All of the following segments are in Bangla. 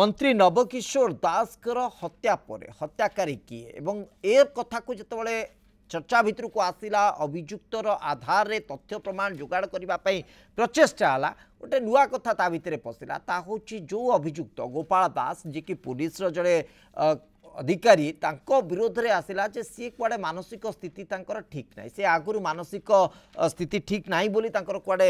মন্ত্রী নবকিশোর দাসর হত্যা পরে হত্যাকারী কি এবং এ কথা যেতবে চর্চা ভিতরক আসিলা অভিযুক্তর আধারে তথ্য প্রমাণ যোগাড় করা প্রচেষ্টা হলা গোটে নূয়া কথা তা ভিতরে পশিলা তা হচ্ছে যে অভিযুক্ত গোপাল দাস যিকি পুলিশর জনে ଅଧିକାରୀ ତାଙ୍କ ବିରୋଧରେ ଆସିଲା ଯେ ସିଏ କୁଆଡ଼େ ମାନସିକ ସ୍ଥିତି ତାଙ୍କର ଠିକ୍ ନାହିଁ ସେ ଆଗରୁ ମାନସିକ ସ୍ଥିତି ଠିକ୍ ନାହିଁ ବୋଲି ତାଙ୍କର କୁଆଡ଼େ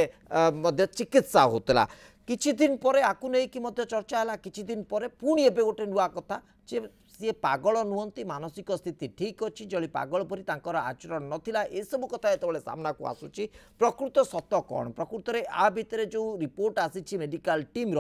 ମଧ୍ୟ ଚିକିତ୍ସା ହେଉଥିଲା କିଛି ଦିନ ପରେ ଆକୁ ନେଇକି ମଧ୍ୟ ଚର୍ଚ୍ଚା ହେଲା କିଛି ଦିନ ପରେ ପୁଣି ଏବେ ଗୋଟେ ନୂଆ କଥା ଯେ ସିଏ ପାଗଳ ନୁହନ୍ତି ମାନସିକ ସ୍ଥିତି ଠିକ୍ ଅଛି ଜଣେ ପାଗଳ ପରି ତାଙ୍କର ଆଚରଣ ନଥିଲା ଏସବୁ କଥା ଯେତେବେଳେ ସାମ୍ନାକୁ ଆସୁଛି ପ୍ରକୃତ ସତ କ'ଣ ପ୍ରକୃତରେ ଆ ଭିତରେ ଯେଉଁ ରିପୋର୍ଟ ଆସିଛି ମେଡ଼ିକାଲ ଟିମ୍ର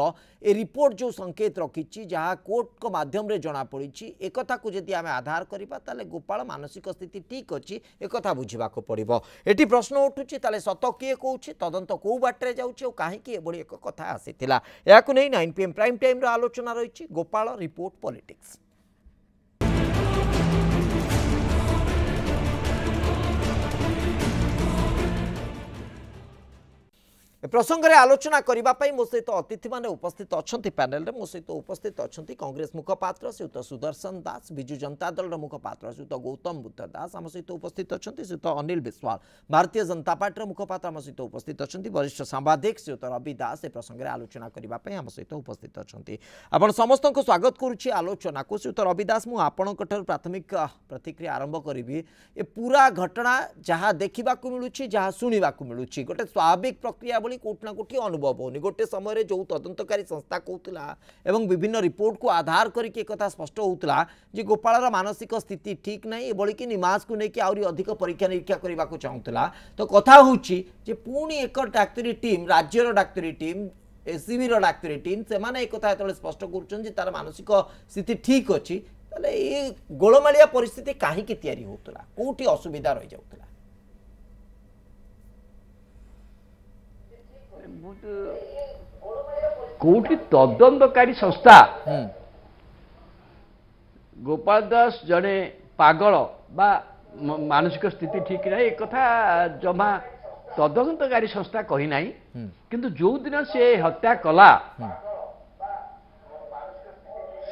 ଏ ରିପୋର୍ଟ ଯେଉଁ ସଙ୍କେତ ରଖିଛି ଯାହା କୋର୍ଟଙ୍କ ମାଧ୍ୟମରେ ଜଣାପଡ଼ିଛି ଏକଥାକୁ ଯଦି ଆମେ ଆଧାର କରିବା ତାହେଲେ ଗୋପାଳ ମାନସିକ ସ୍ଥିତି ଠିକ୍ ଅଛି ଏକଥା ବୁଝିବାକୁ ପଡ଼ିବ ଏଠି ପ୍ରଶ୍ନ ଉଠୁଛି ତାହେଲେ ସତ କିଏ କହୁଛି ତଦନ୍ତ କେଉଁ ବାଟରେ ଯାଉଛି ଆଉ କାହିଁକି ଏଭଳି ଏକ କଥା ଆସିଥିଲା ଏହାକୁ ନେଇ ନାଇନ୍ ପିଏମ୍ ପ୍ରାଇମ୍ ଟାଇମ୍ର ଆଲୋଚନା ରହିଛି ଗୋପାଳ ରିପୋର୍ଟ ପଲିଟିକ୍ସ ए प्रसंगे आलोचना करने मो सहित अतिथि मैंने उस्थित अच्छा पैनेल मो सहित उस्थित अच्छा कंग्रेस मुखपात्र श्रीयुक्त सुदर्शन दास विजु जनता दल मुखपात्र श्रीयुक्त गौतम बुद्ध दास आम सहित उपस्थित अच्छा श्रीयुक्त अनिल विश्वाल भारतीय जनता पार्टी मुखपात्र आम सहित उपस्थित अच्छा वरिष्ठ सांबादिक श्रीयुक्त रवि दास प्रसंगे आलोचना करने आम सहित उपस्थित अच्छा आपण समस्त स्वागत करुच्ची आलोचना को श्रीयुक्त रवि दास मुझे प्राथमिक प्रतिक्रिया आरंभ करी ए पूरा घटना जहाँ देखा मिलूँ जहाँ शुणा मिलूँ गोटे स्वाभाविक प्रक्रिया ଭାଳି କେଉଁଠି ନା କେଉଁଠି ଅନୁଭବ ହେଉନି ଗୋଟେ ସମୟରେ ଯେଉଁ ତଦନ୍ତକାରୀ ସଂସ୍ଥା କହୁଥିଲା ଏବଂ ବିଭିନ୍ନ ରିପୋର୍ଟକୁ ଆଧାର କରିକି ଏକଥା ସ୍ପଷ୍ଟ ହେଉଥିଲା ଯେ ଗୋପାଳର ମାନସିକ ସ୍ଥିତି ଠିକ୍ ନାହିଁ ଏଭଳିକି ନିମାସକୁ ନେଇକି ଆହୁରି ଅଧିକ ପରୀକ୍ଷା ନିରୀକ୍ଷା କରିବାକୁ ଚାହୁଁଥିଲା ତ କଥା ହେଉଛି ଯେ ପୁଣି ଏକ ଡାକ୍ତରୀ ଟିମ୍ ରାଜ୍ୟର ଡାକ୍ତରୀ ଟିମ୍ ଏସ୍ସିବିର ଡାକ୍ତରୀ ଟିମ୍ ସେମାନେ ଏକଥା ଯେତେବେଳେ ସ୍ପଷ୍ଟ କରୁଛନ୍ତି ଯେ ତା'ର ମାନସିକ ସ୍ଥିତି ଠିକ୍ ଅଛି ତାହେଲେ ଏ ଗୋଳମାଳିଆ ପରିସ୍ଥିତି କାହିଁକି ତିଆରି ହେଉଥିଲା କେଉଁଠି ଅସୁବିଧା ରହିଯାଉଥିଲା କୋଉଠି ତଦନ୍ତକାରୀ ସଂସ୍ଥା ଗୋପାଳ ଦାସ ଜଣେ ପାଗଳ ବା ମାନସିକ ସ୍ଥିତି ଠିକ ନାହିଁ ଏକଥା ଜମା ତଦନ୍ତକାରୀ ସଂସ୍ଥା କହିନାହିଁ କିନ୍ତୁ ଯୋଉଦିନ ସେ ହତ୍ୟା କଲା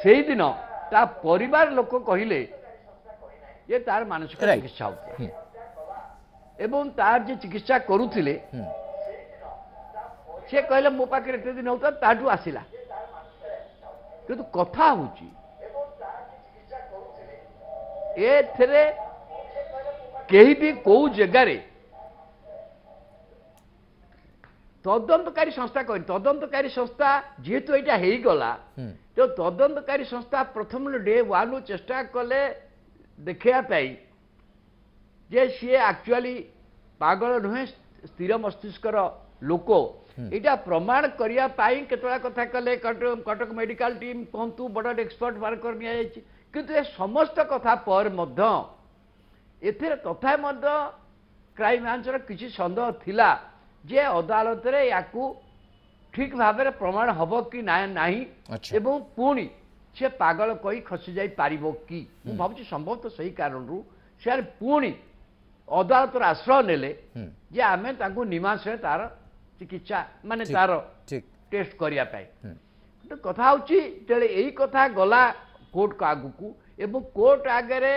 ସେଇଦିନ ତା ପରିବାର ଲୋକ କହିଲେ ଯେ ତାର ମାନସିକ ଚିକିତ୍ସା ହଉଥିଲା ଏବଂ ତାର ଯେ ଚିକିତ୍ସା କରୁଥିଲେ সে କହିଲେ মো ପାଖରେ এত দিন ହେଉଥିଲା তাঠু আসিলা কিন্তু কথা হচ্ছে ଏଥିରେ কেবি ବି জায়গার তদন্তকারী সংস্থা কিন্তু তদন্তকারী সংস্থা যেহেতু এটা হয়ে হয়েগলা তো তদন্তকারী সংস্থা প্রথম ডে ওয়ান চেষ্টা কলে দেখা পাই যে সি আকচুয়ালি পাগল নুহে স্থির মস্তিষ্কর লোক ଏଇଟା ପ୍ରମାଣ କରିବା ପାଇଁ କେତେଟା କଥା କଲେ କଟକ କଟକ ମେଡ଼ିକାଲ ଟିମ୍ କୁହନ୍ତୁ ବଡ଼ ବଡ଼ ଏକ୍ସପର୍ଟ ମାର୍କର ନିଆଯାଇଛି କିନ୍ତୁ ଏ ସମସ୍ତ କଥା ପରେ ମଧ୍ୟ ଏଥିରେ ତଥା ମଧ୍ୟ କ୍ରାଇମବ୍ରାଞ୍ଚର କିଛି ସନ୍ଦେହ ଥିଲା ଯେ ଅଦାଲତରେ ୟାକୁ ଠିକ୍ ଭାବରେ ପ୍ରମାଣ ହେବ କି ନା ନାହିଁ ଏବଂ ପୁଣି ସେ ପାଗଳ କହି ଖସି ଯାଇପାରିବ କି ମୁଁ ଭାବୁଛି ସମ୍ଭବତଃ ସେହି କାରଣରୁ ସେ ପୁଣି ଅଦାଲତର ଆଶ୍ରୟ ନେଲେ ଯେ ଆମେ ତାଙ୍କୁ ନିମାଂସରେ ତାର ଚିକିତ୍ସା ମାନେ ତାର ଟେଷ୍ଟ କରିବା ପାଇଁ କଥା ହେଉଛି ତେଣୁ ଏଇ କଥା ଗଲା କୋର୍ଟକୁ ଆଗକୁ ଏବଂ କୋର୍ଟ ଆଗରେ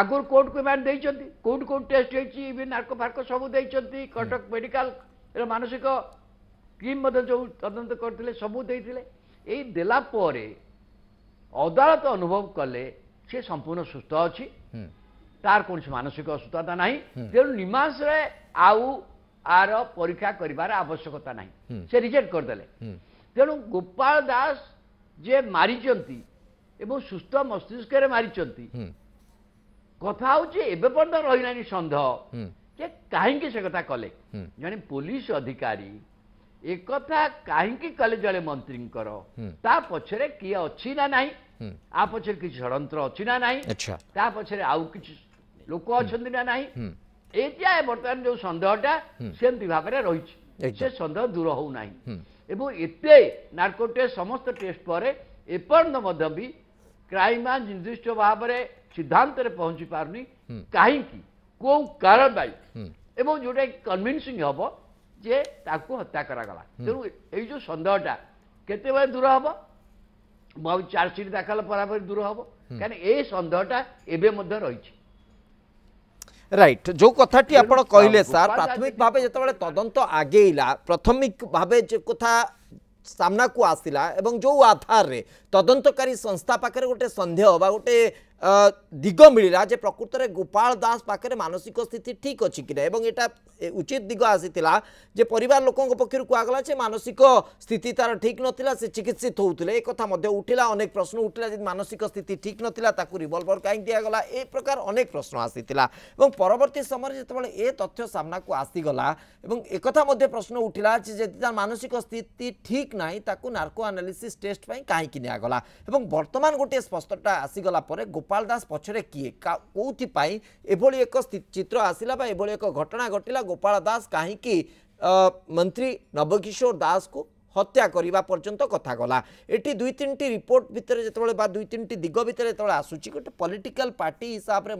ଆଗରୁ କୋର୍ଟକୁ ଏମାନେ ଦେଇଛନ୍ତି କେଉଁଠି କେଉଁଠି ଟେଷ୍ଟ ହେଇଛି ଇଭି ନାର୍କ ଫାର୍କ ସବୁ ଦେଇଛନ୍ତି କଟକ ମେଡ଼ିକାଲର ମାନସିକ ଟିମ୍ ମଧ୍ୟ ଯେଉଁ ତଦନ୍ତ କରିଥିଲେ ସବୁ ଦେଇଥିଲେ ଏଇ ଦେଲା ପରେ ଅଦାଲତ ଅନୁଭବ କଲେ ସେ ସମ୍ପୂର୍ଣ୍ଣ ସୁସ୍ଥ ଅଛି ତାର କୌଣସି ମାନସିକ ଅସୁସ୍ଥତା ନାହିଁ ତେଣୁ ନିମାସରେ ଆଉ ଆର ପରୀକ୍ଷା କରିବାର ଆବଶ୍ୟକତା ନାହିଁ ସେ ରିଜେକ୍ଟ କରିଦେଲେ ତେଣୁ ଗୋପାଳ ଦାସ ଯିଏ ମାରିଛନ୍ତି ଏବଂ ସୁସ୍ଥ ମସ୍ତିଷ୍କରେ ମାରିଛନ୍ତି କଥା ହେଉଛି ଏବେ ପର୍ଯ୍ୟନ୍ତ ରହିଲାନି ସନ୍ଦେହ ଯେ କାହିଁକି ସେ କଥା କଲେ ଜଣେ ପୋଲିସ ଅଧିକାରୀ ଏକଥା କାହିଁକି କଲେ ଜଣେ ମନ୍ତ୍ରୀଙ୍କର ତା ପଛରେ କିଏ ଅଛି ନା ନାହିଁ ଆ ପଛରେ କିଛି ଷଡ଼ଯନ୍ତ୍ର ଅଛି ନା ନାହିଁ ତା ପଛରେ ଆଉ କିଛି ଲୋକ ଅଛନ୍ତି ନା ନାହିଁ ଏଇଟା ବର୍ତ୍ତମାନ ଯେଉଁ ସନ୍ଦେହଟା ସେମିତି ଭାବରେ ରହିଛି ସେ ସନ୍ଦେହ ଦୂର ହେଉନାହିଁ ଏବଂ ଏତେ ନାର୍କୋ ସମସ୍ତ ଟେଷ୍ଟ ପରେ ଏପର୍ଯ୍ୟନ୍ତ ମଧ୍ୟ ବି କ୍ରାଇମବ୍ରାଞ୍ଚ ନିର୍ଦ୍ଦିଷ୍ଟ ଭାବରେ ସିଦ୍ଧାନ୍ତରେ ପହଞ୍ଚି ପାରୁନି କାହିଁକି କେଉଁ କାରଣ ପାଇଁ ଏବଂ ଯେଉଁଟାକି କନଭିନ୍ସିଂ ହେବ ଯେ ତାକୁ ହତ୍ୟା କରାଗଲା ତେଣୁ ଏଇ ଯେଉଁ ସନ୍ଦେହଟା କେତେବେଳେ ଦୂର ହେବ ମୁଁ ଆଉ ଚାର୍ଜସିଟ୍ ଦାଖଲ ପରାପରି ଦୂର ହେବ କାରଣ ଏ ସନ୍ଦେହଟା ଏବେ ମଧ୍ୟ ରହିଛି রাইট যে কথাটি আপনার কহিলেন স্যার প্রাথমিক ভাবে যেত তদন্ত আগেলা প্রাথমিক ভাবে যে কথা সামনাকু আসিলা এবং যে আধারে তদন্তকারী সংস্থা পাখে গোটে সন্দেহ বা গোটে দিগ মিলা যে প্রকৃতরে গোপাল দাস পাখে মানসিক স্থিতি ঠিক অছি কি না এবং এটা উচিত দিগ আসিলা যে পরিবার লোক পক্ষর কুহগলা যে মানসিক স্থিতি তার ঠিক নথিলা সে চিকিৎসিত হোলে এ কথা মধ্যে উঠিলা অনেক প্রশ্ন উঠিলা যে মানসিক স্থিতি ঠিক নথিলা তাকে রিভলভর কাহি দিগলা এ প্রকার অনেক প্রশ্ন আসিলা এবং পরবর্তী সময় যেতবে এ তথ্য সামনাকু আসিগলা এবং একথা মধ্যে প্রশ্ন উঠিলা যে যদি তার মানসিক স্থিতি ঠিক নাই তাকে নার্কো আনালিসিস টেস্ট পাই কাহি নিগলা এবং বর্তমান গোটিয়ে স্পষ্টটা আসিগলা পরে গোপাল গোপাল দাস পছরে কিয়ে কোথায় এভাবে এক চিত্র আসিলা বা এভাবে এক ঘটনা ঘটিলা গোপাল দাস কী মন্ত্রী নবকিশোর দাসকে হত্যা করা পর্যন্ত কথা গলা এটি দুই তিনটি রিপোর্ট ভিতরে যেতবে বা দুই তিনটি দিগ ভিতরে যেত আসুচি গোটে পলিটিকাল পার্টি হিসাবে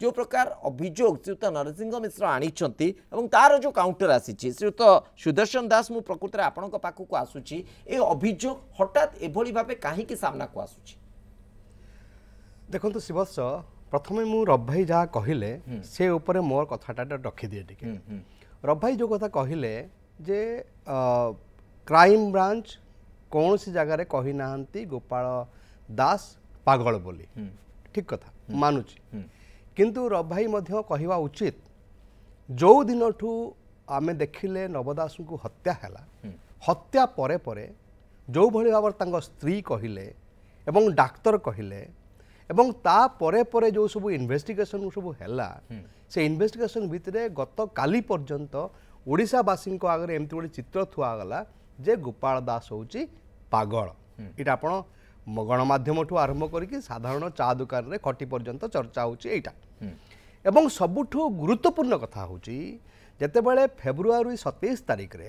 যে প্রকার অভিযোগ শ্রীযুক্ত নরসিংহ মিশ্র আনিছেন এবং তার যে কাউন্টর আসিছে শ্রীযুক্ত সুদর্শন দাস মু প্রকৃতরে আপনার পাখক আসুচি এই অভিযোগ হঠাৎ এভাবে ভাবে কাহিকি সামনাকু আসুচি ଦେଖନ୍ତୁ ଶିବତ୍ସ ପ୍ରଥମେ ମୁଁ ରଭାଇ ଯାହା କହିଲେ ସେ ଉପରେ ମୋର କଥାଟା ରଖିଦିଏ ଟିକେ ରଭାଇ ଯେଉଁ କଥା କହିଲେ ଯେ କ୍ରାଇମ୍ ବ୍ରାଞ୍ଚ କୌଣସି ଜାଗାରେ କହିନାହାନ୍ତି ଗୋପାଳ ଦାସ ପାଗଳ ବୋଲି ଠିକ୍ କଥା ମାନୁଛି କିନ୍ତୁ ରଭାଇ ମଧ୍ୟ କହିବା ଉଚିତ ଯେଉଁ ଦିନଠୁ ଆମେ ଦେଖିଲେ ନବଦାସଙ୍କୁ ହତ୍ୟା ହେଲା ହତ୍ୟା ପରେ ପରେ ଯେଉଁଭଳି ଭାବରେ ତାଙ୍କ ସ୍ତ୍ରୀ କହିଲେ ଏବଂ ଡାକ୍ତର କହିଲେ এবং তাপরে পরে যে সব ইনভেস্টিগেসন সব হেলা সে ইনভেস্টিগেসন ভিতরে গত কালি পর্যন্ত ওড়িশাবাসী আগে এমতি গোটে চিত্র থুয়াগলা যে গোপাল দাস হচ্ছে পাগল এটা আপনার গণমাধ্যম ঠু আরম্ভ করি সাধারণ চা দোকানের খটি পর্যন্ত চর্চা হচ্ছে এইটা এবং সবুঠ গুরুত্বপূর্ণ কথা হচ্ছে যেতবে ফেব্রুয়ারি সতেইশ তারিখে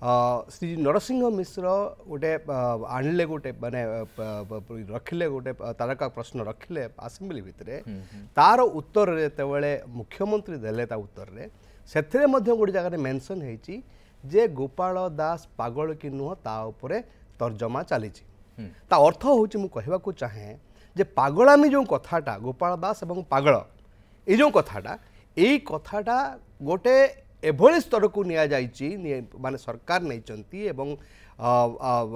ଶ୍ରୀ ନରସିଂହ ମିଶ୍ର ଗୋଟେ ଆଣିଲେ ଗୋଟେ ମାନେ ରଖିଲେ ଗୋଟେ ତାରକା ପ୍ରଶ୍ନ ରଖିଲେ ଆସେମ୍ବ୍ଲି ଭିତରେ ତାର ଉତ୍ତରରେ ଯେତେବେଳେ ମୁଖ୍ୟମନ୍ତ୍ରୀ ଦେଲେ ତା ଉତ୍ତରରେ ସେଥିରେ ମଧ୍ୟ ଗୋଟେ ଜାଗାରେ ମେନସନ୍ ହେଇଛି ଯେ ଗୋପାଳ ଦାସ ପାଗଳ କି ନୁହଁ ତା ଉପରେ ତର୍ଜମା ଚାଲିଛି ତା ଅର୍ଥ ହେଉଛି ମୁଁ କହିବାକୁ ଚାହେଁ ଯେ ପାଗଳାମି ଯେଉଁ କଥାଟା ଗୋପାଳ ଦାସ ଏବଂ ପାଗଳ ଏଇ ଯେଉଁ କଥାଟା ଏଇ କଥାଟା ଗୋଟେ ଏଭଳି ସ୍ତରକୁ ନିଆଯାଇଛି ମାନେ ସରକାର ନେଇଛନ୍ତି ଏବଂ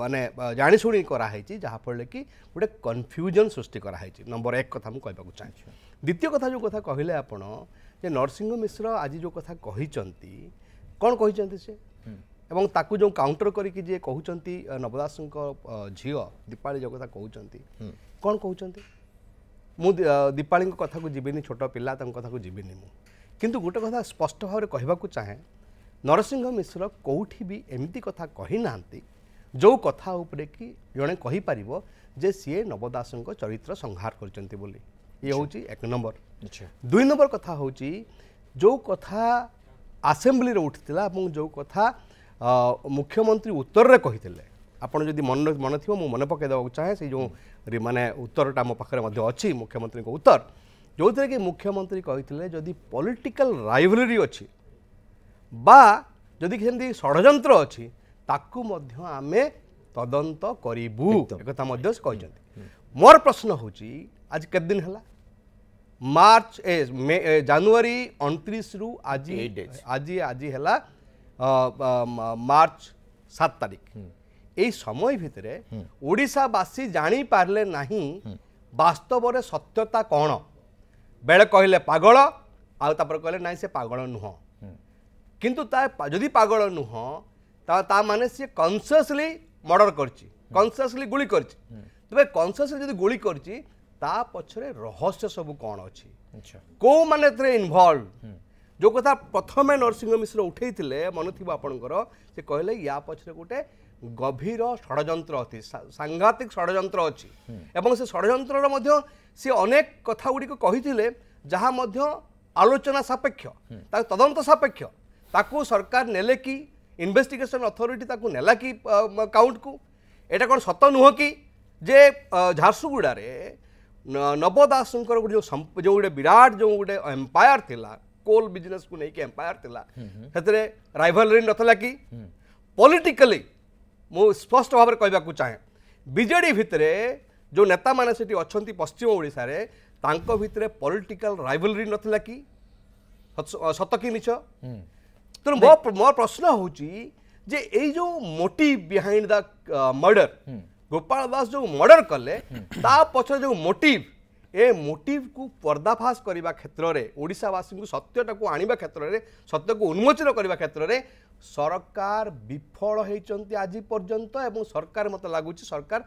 ମାନେ ଜାଣିଶୁଣି କରାହେଇଛି ଯାହାଫଳରେ କି ଗୋଟେ କନଫ୍ୟୁଜନ୍ ସୃଷ୍ଟି କରାହେଇଛି ନମ୍ବର ଏକ କଥା ମୁଁ କହିବାକୁ ଚାହୁଁଛି ଦ୍ୱିତୀୟ କଥା ଯେଉଁ କଥା କହିଲେ ଆପଣ ଯେ ନରସିଂହ ମିଶ୍ର ଆଜି ଯେଉଁ କଥା କହିଛନ୍ତି କ'ଣ କହିଛନ୍ତି ସେ ଏବଂ ତାକୁ ଯେଉଁ କାଉଣ୍ଟର କରିକି ଯିଏ କହୁଛନ୍ତି ନବଦାସଙ୍କ ଝିଅ ଦୀପାଳି ଯେଉଁ କଥା କହୁଛନ୍ତି କ'ଣ କହୁଛନ୍ତି ମୁଁ ଦୀପାଳିଙ୍କ କଥାକୁ ଯିବିନି ଛୋଟ ପିଲା ତାଙ୍କ କଥାକୁ ଯିବିନି ମୁଁ किंतु गोटे कथा स्पष्ट भाव में कहवाक चाहे नरसिंह मिश्र कौटी भी एमती कथा कही ना जो कथा उपरे कि जड़े कहीपर जे सीए दास चरित्र संहार कर एक नंबर दुई नंबर कथा हूँ जो कथा आसेम्बली उठी जो कथा मुख्यमंत्री उत्तर में कही आपड़ी मन मन थी मुझे मन पकईदेक चाहे से जो मानने उत्तरटा मो पाखे अच्छी मुख्यमंत्री उत्तर ଯେଉଁଥିରେ କି ମୁଖ୍ୟମନ୍ତ୍ରୀ କହିଥିଲେ ଯଦି ପଲିଟିକାଲ ରାଇଭାଲରି ଅଛି ବା ଯଦି ସେମିତି ଷଡ଼ଯନ୍ତ୍ର ଅଛି ତାକୁ ମଧ୍ୟ ଆମେ ତଦନ୍ତ କରିବୁ ଏକଥା ମଧ୍ୟ ସେ କହିଛନ୍ତି ମୋର ପ୍ରଶ୍ନ ହେଉଛି ଆଜି କେତେ ଦିନ ହେଲା ମାର୍ଚ୍ଚ ଏ ମେ ଜାନୁଆରୀ ଅଣତିରିଶରୁ ଆଜି ଆଜି ଆଜି ହେଲା ମାର୍ଚ୍ଚ ସାତ ତାରିଖ এই ସମୟ ଭିତରେ ଓଡ଼ିଶାବାସୀ ଜାଣିପାରିଲେ ନାହିଁ ବାସ୍ତବରେ ସତ୍ୟତା କଣ বেড়ে কহিলে পাগল আউ তারপরে কহিলে নাই সে পাগল নুহ কিন্তু তা যদি পাগল নুহ তা মানে সে কনসিয়াসলি মর্ডর করছি কনসিয়াসলি গুলি করছি তবে কনসিয়াসলি যদি গুলি করছি তা পছরে রহস্য সবু কণ অছি কেউ মানে এতে ইনভলভ যে কথা প্রথমে নরসিংহ মিশ্র উঠাইলে মনে থাকবে আপনার সে কহিলে ইয়া পছরে গোটে গভীর ষড়যন্ত্র অতি সাংঘাতিক ষড়যন্ত্র অছি এবং সে ষড়যন্ত্রর মধ্য সে অনেক কথা গুড়ি কহিলে যাহা মধ্য আলোচনা সাপেক্ষ তা তদন্ত সাপেক্ষ তাকে সরকার নেলে কি ইনভেস্টিগেশন অথরিটি তাকে নেলা কি কাউন্টকু এটা কোণ সত নুহ কি যে ঝারসুগুড়ারে নব দাসঙ্কর গোটে যে গোটে বিরাট যে গোটে এম্পায়ার লা কোল বিজনেস কু নেই এম্পায়ার লা সেতরে রাইভালরি নথিলা কি পলিটিকালি स्पष्ट भाव कह चाहे बजे भितर जो नेता मैंने अच्छा पश्चिम ओडार भितर पलिटिकाल रईवलरी ना कि सत कि निच तेना मो प्रश्न हूँ जे जो मोटी behind the murder Gopal Das जो मर्डर कले पचर जो मोटिव ଏ ମୋଟିଭ୍କୁ ପର୍ଦ୍ଦାଫାସ କରିବା କ୍ଷେତ୍ରରେ ଓଡ଼ିଶାବାସୀଙ୍କୁ ସତ୍ୟଟାକୁ ଆଣିବା କ୍ଷେତ୍ରରେ ସତ୍ୟକୁ ଉନ୍ମୋଚନ କରିବା କ୍ଷେତ୍ରରେ ସରକାର ବିଫଳ ହୋଇଛନ୍ତି ଆଜି ପର୍ଯ୍ୟନ୍ତ ଏବଂ ସରକାର ମୋତେ ଲାଗୁଛି ସରକାର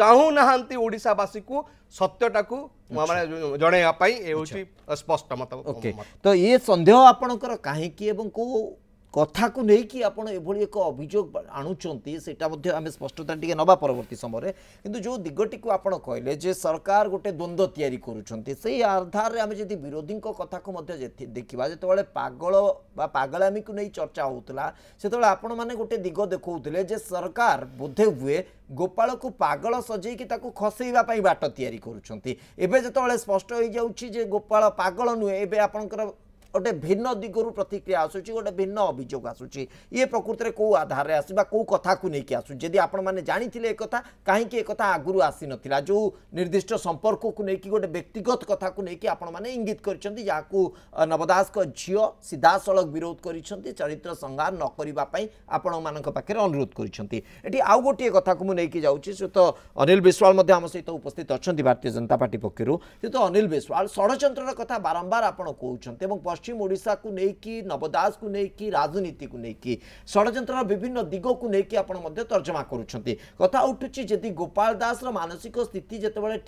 ଚାହୁଁନାହାନ୍ତି ଓଡ଼ିଶାବାସୀକୁ ସତ୍ୟଟାକୁ ମାନେ ଜଣାଇବା ପାଇଁ ଏ ହେଉଛି ସ୍ପଷ୍ଟ ମତ ଓକେ ତ ଇଏ ସନ୍ଦେହ ଆପଣଙ୍କର କାହିଁକି ଏବଂ କେଉଁ କଥାକୁ ନେଇକି ଆପଣ ଏଭଳି ଏକ ଅଭିଯୋଗ ଆଣୁଛନ୍ତି ସେଇଟା ମଧ୍ୟ ଆମେ ସ୍ପଷ୍ଟତା ଟିକିଏ ନେବା ପରବର୍ତ୍ତୀ ସମୟରେ କିନ୍ତୁ ଯେଉଁ ଦିଗଟିକୁ ଆପଣ କହିଲେ ଯେ ସରକାର ଗୋଟେ ଦ୍ୱନ୍ଦ୍ୱ ତିଆରି କରୁଛନ୍ତି ସେହି ଆଧାରରେ ଆମେ ଯଦି ବିରୋଧୀଙ୍କ କଥାକୁ ମଧ୍ୟ ଦେଖିବା ଯେତେବେଳେ ପାଗଳ ବା ପାଗଳାମିକୁ ନେଇ ଚର୍ଚ୍ଚା ହେଉଥିଲା ସେତେବେଳେ ଆପଣମାନେ ଗୋଟେ ଦିଗ ଦେଖାଉଥିଲେ ଯେ ସରକାର ବୋଧେ ହୁଏ ଗୋପାଳକୁ ପାଗଳ ସଜେଇକି ତାକୁ ଖସେଇବା ପାଇଁ ବାଟ ତିଆରି କରୁଛନ୍ତି ଏବେ ଯେତେବେଳେ ସ୍ପଷ୍ଟ ହେଇଯାଉଛି ଯେ ଗୋପାଳ ପାଗଳ ନୁହେଁ ଏବେ ଆପଣଙ୍କର ଗୋଟେ ଭିନ୍ନ ଦିଗରୁ ପ୍ରତିକ୍ରିୟା ଆସୁଛି ଗୋଟେ ଭିନ୍ନ ଅଭିଯୋଗ ଆସୁଛି ଇଏ ପ୍ରକୃତରେ କେଉଁ ଆଧାରରେ ଆସିବା କେଉଁ କଥାକୁ ନେଇକି ଆସୁଛି ଯଦି ଆପଣମାନେ ଜାଣିଥିଲେ ଏ କଥା କାହିଁକି ଏ କଥା ଆଗରୁ ଆସିନଥିଲା ଯେଉଁ ନିର୍ଦ୍ଦିଷ୍ଟ ସମ୍ପର୍କକୁ ନେଇକି ଗୋଟେ ବ୍ୟକ୍ତିଗତ କଥାକୁ ନେଇକି ଆପଣମାନେ ଇଙ୍ଗିତ କରିଛନ୍ତି ଯାହାକୁ ନବଦାସଙ୍କ ଝିଅ ସିଧାସଳଖ ବିରୋଧ କରିଛନ୍ତି ଚରିତ୍ର ସଂହାର ନ କରିବା ପାଇଁ ଆପଣମାନଙ୍କ ପାଖରେ ଅନୁରୋଧ କରିଛନ୍ତି ଏଠି ଆଉ ଗୋଟିଏ କଥାକୁ ମୁଁ ନେଇକି ଯାଉଛି ସେ ତ ଅନିଲ ବିଶ୍ୱାଳ ମଧ୍ୟ ଆମ ସହିତ ଉପସ୍ଥିତ ଅଛନ୍ତି ଭାରତୀୟ ଜନତା ପାର୍ଟି ପକ୍ଷରୁ ସେ ତ ଅନିଲ ବିଶ୍ୱାଳ ଷଡ଼ଯନ୍ତ୍ରର କଥା ବାରମ୍ବାର ଆପଣ କହୁଛନ୍ତି ଏବଂ नवदास नव दासको राजनीति राजनीतिको नैकि षड्यन्त्र विभिन्न दिग कुन तर्जमा कथा उठु गोपाल दास र मनसिक स्थिति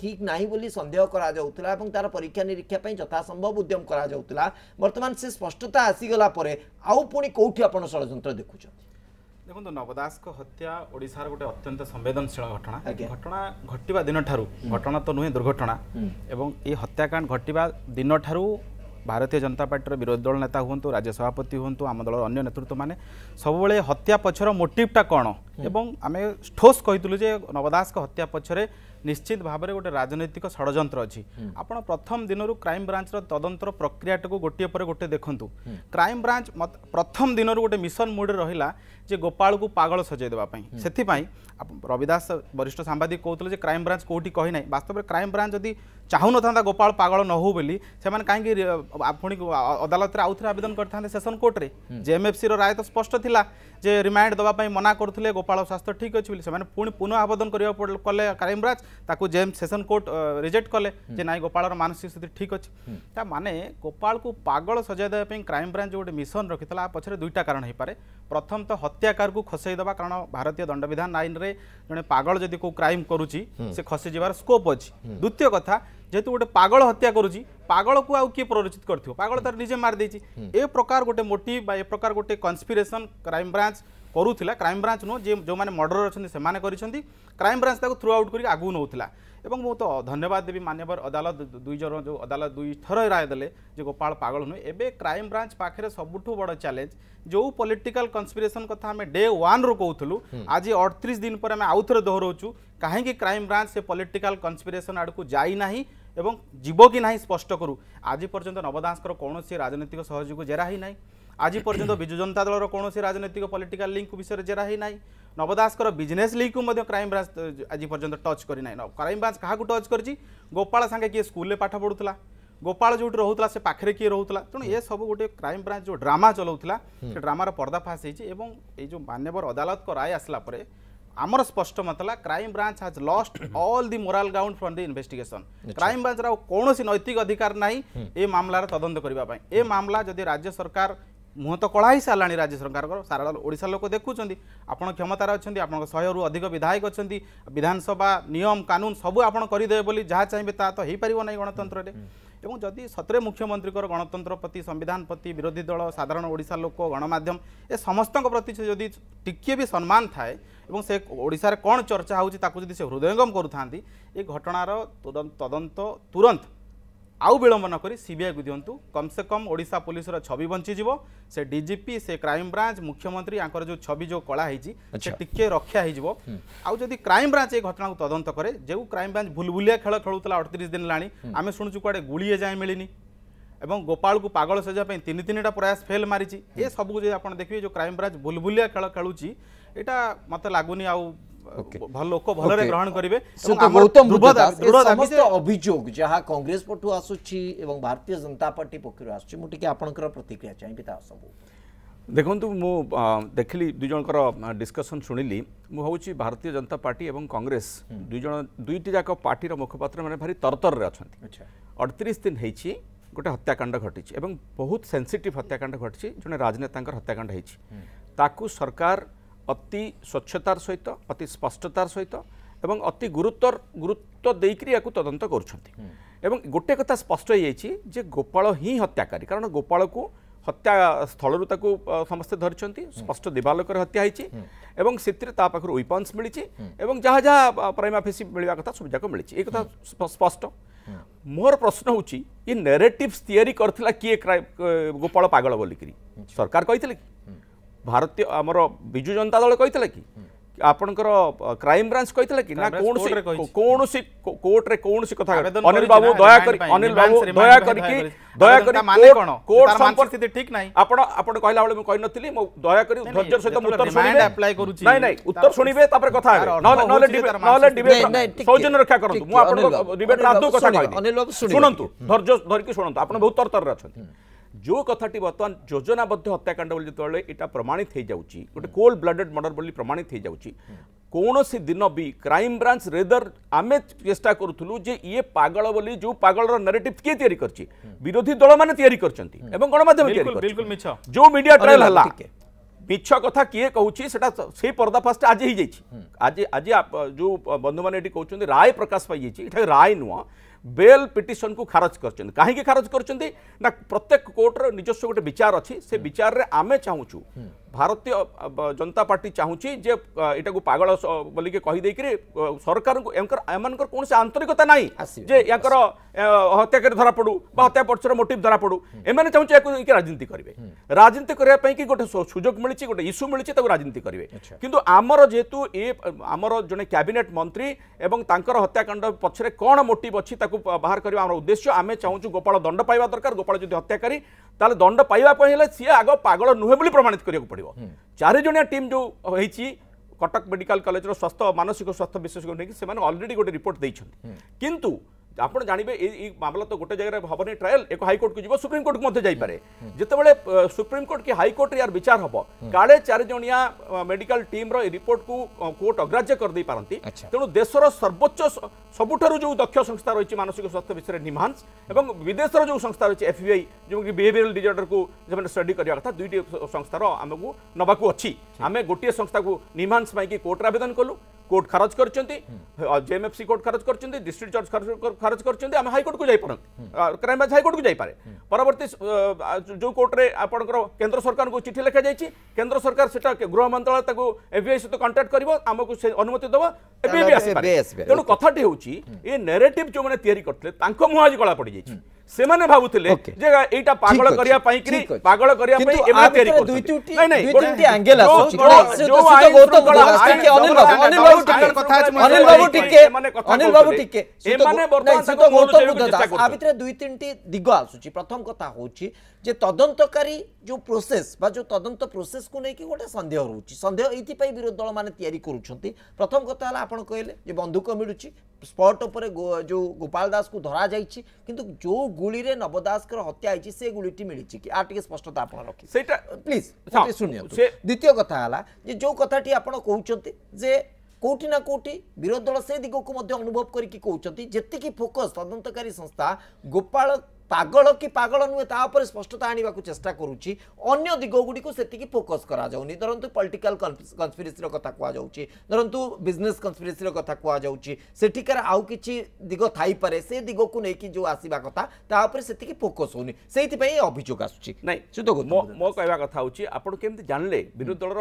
ठिक नै सन्देह परीक्षा निरक्षा यथा सम्भव उद्यम गरा वर्तमान से स्पष्टता आसलाप आउँछ षड्यन्त्र नव गोटे अत्यंत संवेदनशील घटना घटना घटा दिन ठुलो घटना त नहेँ दुर्घटना हत्याकाण्ड घटा दिन ठुलो ଭାରତୀୟ ଜନତା ପାର୍ଟିର ବିରୋଧୀ ଦଳ ନେତା ହୁଅନ୍ତୁ ରାଜ୍ୟ ସଭାପତି ହୁଅନ୍ତୁ ଆମ ଦଳର ଅନ୍ୟ ନେତୃତ୍ୱମାନେ ସବୁବେଳେ ହତ୍ୟା ପଛର ମୋଟିଭ୍ଟା କ'ଣ ଏବଂ ଆମେ ଠୋସ୍ କହିଥିଲୁ ଯେ ନବ ଦାସଙ୍କ ହତ୍ୟା ପଛରେ ନିଶ୍ଚିତ ଭାବରେ ଗୋଟେ ରାଜନୈତିକ ଷଡ଼ଯନ୍ତ୍ର ଅଛି ଆପଣ ପ୍ରଥମ ଦିନରୁ କ୍ରାଇମବ୍ରାଞ୍ଚର ତଦନ୍ତର ପ୍ରକ୍ରିୟାଟିକୁ ଗୋଟିଏ ପରେ ଗୋଟେ ଦେଖନ୍ତୁ କ୍ରାଇମବ୍ରାଞ୍ଚ ପ୍ରଥମ ଦିନରୁ ଗୋଟେ ମିଶନ ମୁଡ଼ରେ ରହିଲା যে গোপাড়ু পাগল সজাই দেওয়া সে রবিদাস বরিষ্ঠ সাংবাদিক কৌলে যে ক্রাইম ব্রাঞ্চ কোটি কহি না বাস্তবের ক্রাইম ব্রাঞ্চ যদি চাহু নথান্তা গোপাল পাগল ন বলে সে সেমানে পুঁ আদালতের আদালতরে আউথরে আবেদন করে থাকে সেশন কোর্টে জেএমএফসি র রায় তো স্পষ্ট লা যে রিমাইন্ড দেওয়া মনা করুলে গোপাল স্বাস্থ্য ঠিক আছে সে সেমানে পুনঃ আবেদন করিয়া কলে ক্রাইম ব্রাঞ্চ তাকে জেএম সেশন কোর্ট রিজেক্ট কলে যে না গোপাল মানসিক স্থিতি ঠিক আছে তা মানে গোপাল পাগল সজাই দেওয়া ক্রাইম ব্রাঞ্চ গোটে মিশন রক্ষি পছরে দুইটা কারণ হয়ে পড়ে প্রথম তো হত্যাকারকে খসাই দেওয়া কারণ ভারতীয় দণ্ডবিধান আইনরে জন পাগল যদি কেউ ক্রাইম করুচি সে খসি যাবার স্কোপ অছি দ্বিতীয় কথা যেহেতু গোটে পাগল হত্যা করুচি পাগলকু আউ কি প্ররোচিত করথিব পাগল তার নিজে মারি দিয়েছি এ প্রকার গোটে মোটিভ বা এ প্রকার গোটে কনস্পিরেসন ক্রাইম ব্রাঞ্চ করু থিলা ক্রাইম ব্রাঞ্চ নো যে জো মানে মার্ডারর আছেন সে মানে করিছந்தி ক্রাইম ব্রাঞ্চ তাক থ্রু আউট করি আগু নউ থিলা এবং মউ তো ধন্যবাদ দেবি মান্যবর আদালত দুই জরো জো আদালত দুই ঠরই রায় দিলে যে গোপাল পাগল নয়ে এবে ক্রাইম ব্রাঞ্চ পাখরে সবউটু বড় চ্যালেঞ্জ জো পলিটিক্যাল কনস্পিরেশন কথা আমি ডে 1 র কোউথলু আজি 38 দিন পর আমি আউটর দহ রচু কানে কি ক্রাইম ব্রাঞ্চ সে পলিটিক্যাল কনস্পিরেশন আদকু যাই নাহি এবং জীবো কি নাহি স্পষ্ট করু আজি পর্যন্ত নবদান্সকর কোনসি রাজনৈতিক সহজক জেরা হই নাই আজি পর্যন্ত বিজু জনতা দলর কোণী রাজনৈতিক পলিটিকাল লিঙ্ক বিষয়ে জেরা হয়ে না নবদাসর বিজনেস লিঙ্ক ক্রাইম ব্রাঞ্চ আজি পর্যন্ত টচ করে না ক্রাইম ব্রাঞ্চ কাহু টচ করছে গোপাল সাংে কি স্কুলে পাঠ পড়ু গোপাল যেটি রহুলা সে পাখে কি রহুলা তেমন এসব গোটে ক্রাইম ব্রাঞ্চ যে ড্রামা চলাউলা সে ড্রামার পর্দাফাশ হয়েছে এবং এই যে মান্যবর আদালত রায় আসলা পরে আমার স্পষ্ট মত হল crime branch has lost all the moral ground from the investigation crime ব্রাঞ্চর আর কৌশি নৈতিক অধিকার নাই এ মামলার তদন্ত করা এ মামলা যদি রাজ্য সরকার मुह तो कला है राज्य सरकार सारा ओडा लोक देखुन्छ आपमतार अहिले आपेर् अधिक विधायक अहिले विधानसभा नियम कानून कानुन सबै आपू गरिदे बोली जहाँ चाहिँ ता तणतन्त्र मुख्यमंत्री सतै मुख्यमन्त्रीको गणतन्त्रप्रति सम्बिधानप्रति विरोधी दल साधारण ओडा लोक गणमा ए समस्त प्रति भी सम्मान थाए से ओडा कन् चर्चा हुन्छ त्यो जि हृदयगम गर्ुने घटार तदन्त तुरन्त आउ विलम्ब नक सीबीआई को दिंतु कम से कम ओडा पुलिस छवि बंचीज से डीजीपी से क्राइम ब्रांच मुख्यमंत्री यांकर जो छवि जो कला टे रक्षा हो आदि क्राइम ब्रांच ये घटना को तदंत करे जो क्राइम ब्रांच भूलभुलिया खेल खेलुला अड़तीस दिन लाणी हम्म। आम शुणु कड़े गुड़ीए जाए मिलनी एवं गोपाल को पागल सजापी तीन तीन प्रयास फेल मारी ये हम्म। सबको आप देखिए जो क्राइम ब्रांच भूलभुलिया खेल खेलुची मतलब लगुनी आ ভাল লোক ভালরে গ্রহণ করবে গৌতম সমস্ত অভিযোগ যা কংগ্রেস পটু আসুছি এবং ভারতীয় জনতা পার্টি পক্ষর আসুছি মু টিকে আপনার প্রতিক্রিয়া চাইবি তা সবু ଦେଖନ୍ତୁ ମୁଁ ଦେଖିଲି ଦୁଇ ଜଣଙ୍କର ଡିସ୍କସନ୍ ଶୁଣିଲି ମୁଁ ଭାବୁଛି ଭାରତୀୟ ଜନତା ପାର୍ଟି ଏବଂ କଂଗ୍ରେସ ଦୁଇ ଜଣ ଦୁଇଟି ଯାକ ପାର୍ଟିର ମୁଖପାତ୍ରମାନେ ଭାରି ତରତରରେ ଅଛନ୍ତି ଅଠତିରିଶ ଦିନ ହେଇଛି ଗୋଟେ ହତ୍ୟାକାଣ୍ଡ ଘଟିଛି ଏବଂ ବହୁତ ସେନ୍ସିଟିଭ୍ ହତ୍ୟାକାଣ୍ଡ ଘଟିଛି ଜଣେ ରାଜନେତାଙ୍କର ହତ୍ୟାକାଣ୍ଡ ହେଇଛି ତାକୁ ସରକାର অতি স্বচ্ছতার সহিত অতি স্পষ্টতার সহিত এবং অতি গুরুত্ব গুরুত্ব দেইকি ইয়াকু তদন্ত করছেন এবং গোটে কথা স্পষ্ট হয়েযাইছি যে গোপাল হি হত্যাকারী কারণ গোপালকু হত্যা স্থলরু তাকে সমস্তে ধরিছেন স্পষ্ট দিবালোকরে হত্যা হয়েছে এবং সেতিরে তা পাখর ওয়েপন্স মিছে এবং যা যা প্রাইমা ফেসি মিলবা কথা সব যাক মিছে এই কথা স্পষ্ট মোর প্রশ্ন হচ্ছে ই নেরেটিভস থিওরি করলা কিয়ে গোপাল পাগল বলিকি সরকার কে ଭାରତୀୟ ଆମର ବିଜୁ ଜନତା ଦଳ କହିଥିଲା କି ଆପଣଙ୍କର କ୍ରାଇମ ବ୍ରାଞ୍ଚ କହିଥିଲା କି ନା କୌଣସି କୌଣସି କୋର୍ଟରେ କୌଣସି କଥା ଅନିଲ ବାବୁ ଦୟାକରି ଅନିଲ ବାବୁ ଦୟାକରିକି ଦୟାକରି କୋର୍ଟ ସମ୍ପର୍କିତ ଠିକ ନାହିଁ ଆପଣ ଆପଣ କହିଲା ବେଳେ ମୁଁ କହିନଥିଲି ମୁଁ ଦୟାକରି ଧୈର୍ଯ୍ୟ ସହିତ ଉତ୍ତର ଶୁଣିବେ ଆପ୍ଲାଏ କରୁଛି ନାଇଁ ନାଇଁ ଉତ୍ତର ଶୁଣିବେ ତାପରେ କଥା ହେବେ ନହେଲେ ନହେଲେ ନହେଲେ ଡିବେଟ୍ ସୌଜନ୍ୟ ରକ୍ଷା କରନ୍ତୁ ମୁଁ ଆପଣଙ୍କ ଡିବେଟ୍ ଆଦୌ କଥା କହିବି ଶୁଣନ୍ତୁ ଧୈର୍ଯ୍ୟ ଧରିକି ଶୁଣନ୍ତୁ ଆପଣ ବହୁତ ତରତରରେ ଅଛନ୍ତି जो कथाटी बर्तमान योजनाबद्ध हत्याकांड जो यहाँ प्रमाणित हो जाए गोटे कोल्ड ब्लडेड मर्डर बोली प्रमाणित हो जाए कौन सी दिन भी क्राइम ब्रांच रेदर आम चेस्टा करूँ जे ये पगल बोली जो पगल नेरेटिव किए या कर विरोधी दल मैंने या कर गणमाध्यम जो मीडिया ट्रायल है मिछ कथा किए কুচি से সেই পর্দাফাশটা আজ হয়ে आज আজ আজ যে বন্ধু মানে এটি কৌন রায় প্রকাশ পাই যাই बेल पिटिशन को खारज कर कहीं खारज कर प्रत्येक कोर्टर निजस्व गोटे विचार अच्छी से हम्म। विचार में आम चाहूँ हम्म। ଭାରତୀୟ ଜନତା ପାର୍ଟି ଚାହୁଁଛି ଯେ ଏଇଟାକୁ ପାଗଳ ବୋଲିକି କହିଦେଇକରି ସରକାରଙ୍କୁ ଏମାନଙ୍କର କୌଣସି ଆନ୍ତରିକତା ନାହିଁ ଯେ ୟାଙ୍କର ହତ୍ୟାକାରୀ ଧରାପଡ଼ୁ ବା ହତ୍ୟା ପଛର ମୋଟିଭ୍ ଧରାପଡ଼ୁ ଏମାନେ ଚାହୁଁଛି ୟାକୁ ନେଇକି ରାଜନୀତି କରିବେ ରାଜନୀତି କରିବା ପାଇଁ କି ଗୋଟେ ସୁଯୋଗ ମିଳିଛି ଗୋଟେ ଇସ୍ୟୁ ମିଳିଛି ତାକୁ ରାଜନୀତି କରିବେ କିନ୍ତୁ ଆମର ଯେହେତୁ ଏ ଆମର ଜଣେ କ୍ୟାବିନେଟ୍ ମନ୍ତ୍ରୀ ଏବଂ ତାଙ୍କର ହତ୍ୟାକାଣ୍ଡ ପଛରେ କ'ଣ ମୋଟିଭ୍ ଅଛି ତାକୁ ବାହାର କରିବା ଆମର ଉଦ୍ଦେଶ୍ୟ ଆମେ ଚାହୁଁଛୁ ଗୋପାଳ ଦଣ୍ଡ ପାଇବା ଦରକାର ଗୋପାଳ ଯଦି ହତ୍ୟାକାରୀ ତାହେଲେ ଦଣ୍ଡ ପାଇବା ପାଇଁ ହେଲେ ସିଏ ଆଗ ପାଗଳ ନୁହେଁ ବୋଲି ପ୍ରମାଣିତ କରିବାକୁ ପଡ଼ିବ ଚାରିଜଣିଆ ଟିମ୍ ଯେଉଁ ହେଇଛି କଟକ ମେଡ଼ିକାଲ କଲେଜର ସ୍ୱାସ୍ଥ୍ୟ ମାନସିକ ସ୍ୱାସ୍ଥ୍ୟ ବିଶେଷଜ୍ଞ ନେଇକି ସେମାନେ ଅଲରେଡ଼ି ଗୋଟେ ରିପୋର୍ଟ ଦେଇଛନ୍ତି କିନ୍ତୁ ଆପଣ ଜାଣିବେ ଏଇ ମାମଲା ତ ଗୋଟେ ଜାଗାରେ ହେବନି ଟ୍ରାଏଲ୍ ଏକ ହାଇକୋର୍ଟକୁ ଯିବ ସୁପ୍ରିମକୋର୍ଟକୁ ମଧ୍ୟ ଯାଇପାରେ ଯେତେବେଳେ ସୁପ୍ରିମକୋର୍ଟ କି ହାଇକୋର୍ଟରେ ୟାର ବିଚାର ହେବ କାଳେ ଚାରିଜଣିଆ ମେଡିକାଲ ଟିମ୍ର ଏ ରିପୋର୍ଟକୁ କୋର୍ଟ ଅଗ୍ରାହ୍ୟ କରିଦେଇପାରନ୍ତି ତେଣୁ ଦେଶର ସର୍ବୋଚ୍ଚ ସବୁଠାରୁ ଯେଉଁ ଦକ୍ଷ ସଂସ୍ଥା ରହିଛି ମାନସିକ ସ୍ୱାସ୍ଥ୍ୟ ବିଷୟରେ ନିମାନ୍ସ ଏବଂ ବିଦେଶର ଯେଉଁ ସଂସ୍ଥା ରହିଛି ଏଫ୍ବିଆଇ ଯେଉଁକି ବିହେଭିଅରାଲ ଡିଜର୍ଡରକୁ ସେମାନେ ଷ୍ଟଡି କରିବା କଥା ଦୁଇଟି ସଂସ୍ଥାର ଆମକୁ ନେବାକୁ ଅଛି ଆମେ ଗୋଟିଏ ସଂସ୍ଥାକୁ ନିମାନ୍ସ ପାଇଁକି କୋର୍ଟରେ ଆବେଦନ କଲୁ କୋର୍ଟ ଖାରଜ କରିଛନ୍ତି ଜେଏମ୍ଏଫ୍ସି କୋର୍ଟ ଖାରଜ କରିଛନ୍ତି ଡିଷ୍ଟ୍ରିକ୍ଟ ଜଜ୍ ଖାରଜ କରିଛନ୍ତି ଆମେ ହାଇକୋର୍ଟକୁ ଯାଇପାରନ୍ତି କ୍ରାଇମବ୍ରାଞ୍ଚ ହାଇକୋର୍ଟକୁ ଯାଇପାରେ ପରବର୍ତ୍ତୀ ଯେଉଁ କୋର୍ଟରେ ଆପଣଙ୍କର କେନ୍ଦ୍ର ସରକାରଙ୍କୁ ଚିଠି ଲେଖାଯାଇଛି କେନ୍ଦ୍ର ସରକାର ସେଟା ଗୃହ ମନ୍ତ୍ରାଳୟ ତାକୁ ଏଫ୍ଆଇ ସହିତ କଣ୍ଟାକ୍ଟ କରିବ ଆମକୁ ସେ ଅନୁମତି ଦେବ ଏବେ ବି ଆସିପାରେ ତେଣୁ କଥାଟି ହେଉଛି ଏ ନେରେଟିଭ୍ ଯେଉଁମାନେ ତିଆରି କରିଥିଲେ ତାଙ୍କ ମୁହଁ ଆଜି କଳା ପଡ଼ିଯାଇଛି ସେମାନେ ଭାବୁଥିଲେ ଯେ ଏଇଟା ପାଗଳ କରିବା ପାଇଁ କି ପାଗଳ କରିବା ପାଇଁ ଏମାନେ ତିଆରି କରୁଛନ୍ତି ନାଇଁ ଟିକେ ଅନିଲ ଟିକେ ଅନିଲ ଭିତରେ ଦୁଇ ତିନିଟି ଦିଗ ଆସୁଛି ପ୍ରଥମ କଥା ହଉଛି যে তদন্তকারী যে প্রোসেস বা যে তদন্ত প্রোসেসকে নিয়ে গোটে সন্দেহ রয়েছে সন্দেহ এইপাই বিরোধী দল মানে তৈরি করছেন প্রথম কথা হল আপনার কহিলেন যে বন্ধুক মিলুছি স্পট উপরে যে গোপাল দাসকে ধরা যাই কিন্তু যে গুড়িরে নব দাসর হত্যা হয়েছে সে গুড়িটি মিছে কি আর টিকি স্পষ্টতা আপনার রক্ষি সেইটা প্লিজ শুনি দ্বিতীয় কথা হল যে যে কথাটি আপনার কৌন যে কোটি না কোটি বিরোধী দল সে দিগক অনুভব করি কৌন যেত ফোকস তদন্তকারী সংস্থা গোপাল ପାଗଳ କି ପାଗଳ ନୁହେଁ ତା ଉପରେ ସ୍ପଷ୍ଟତା ଆଣିବାକୁ ଚେଷ୍ଟା କରୁଛି ଅନ୍ୟ ଦିଗଗୁଡ଼ିକୁ ସେତିକି ଫୋକସ୍ କରାଯାଉନି ଧରନ୍ତୁ ପଲିଟିକାଲ କନ୍ସପିରେସିର କଥା କୁହାଯାଉଛି ଧରନ୍ତୁ ବିଜନେସ୍ କନ୍ସପିରେସିର କଥା କୁହାଯାଉଛି ସେଠିକାର ଆଉ କିଛି ଦିଗ ଥାଇପାରେ ସେ ଦିଗକୁ ନେଇକି ଯେଉଁ ଆସିବା କଥା ତା ଉପରେ ସେତିକି ଫୋକସ୍ ହେଉନି ସେଇଥିପାଇଁ ଅଭିଯୋଗ ଆସୁଛି ନାଇଁ ମୋ କହିବା କଥା ହେଉଛି ଆପଣ କେମିତି ଜାଣିଲେ ବିରୋଧୀ ଦଳର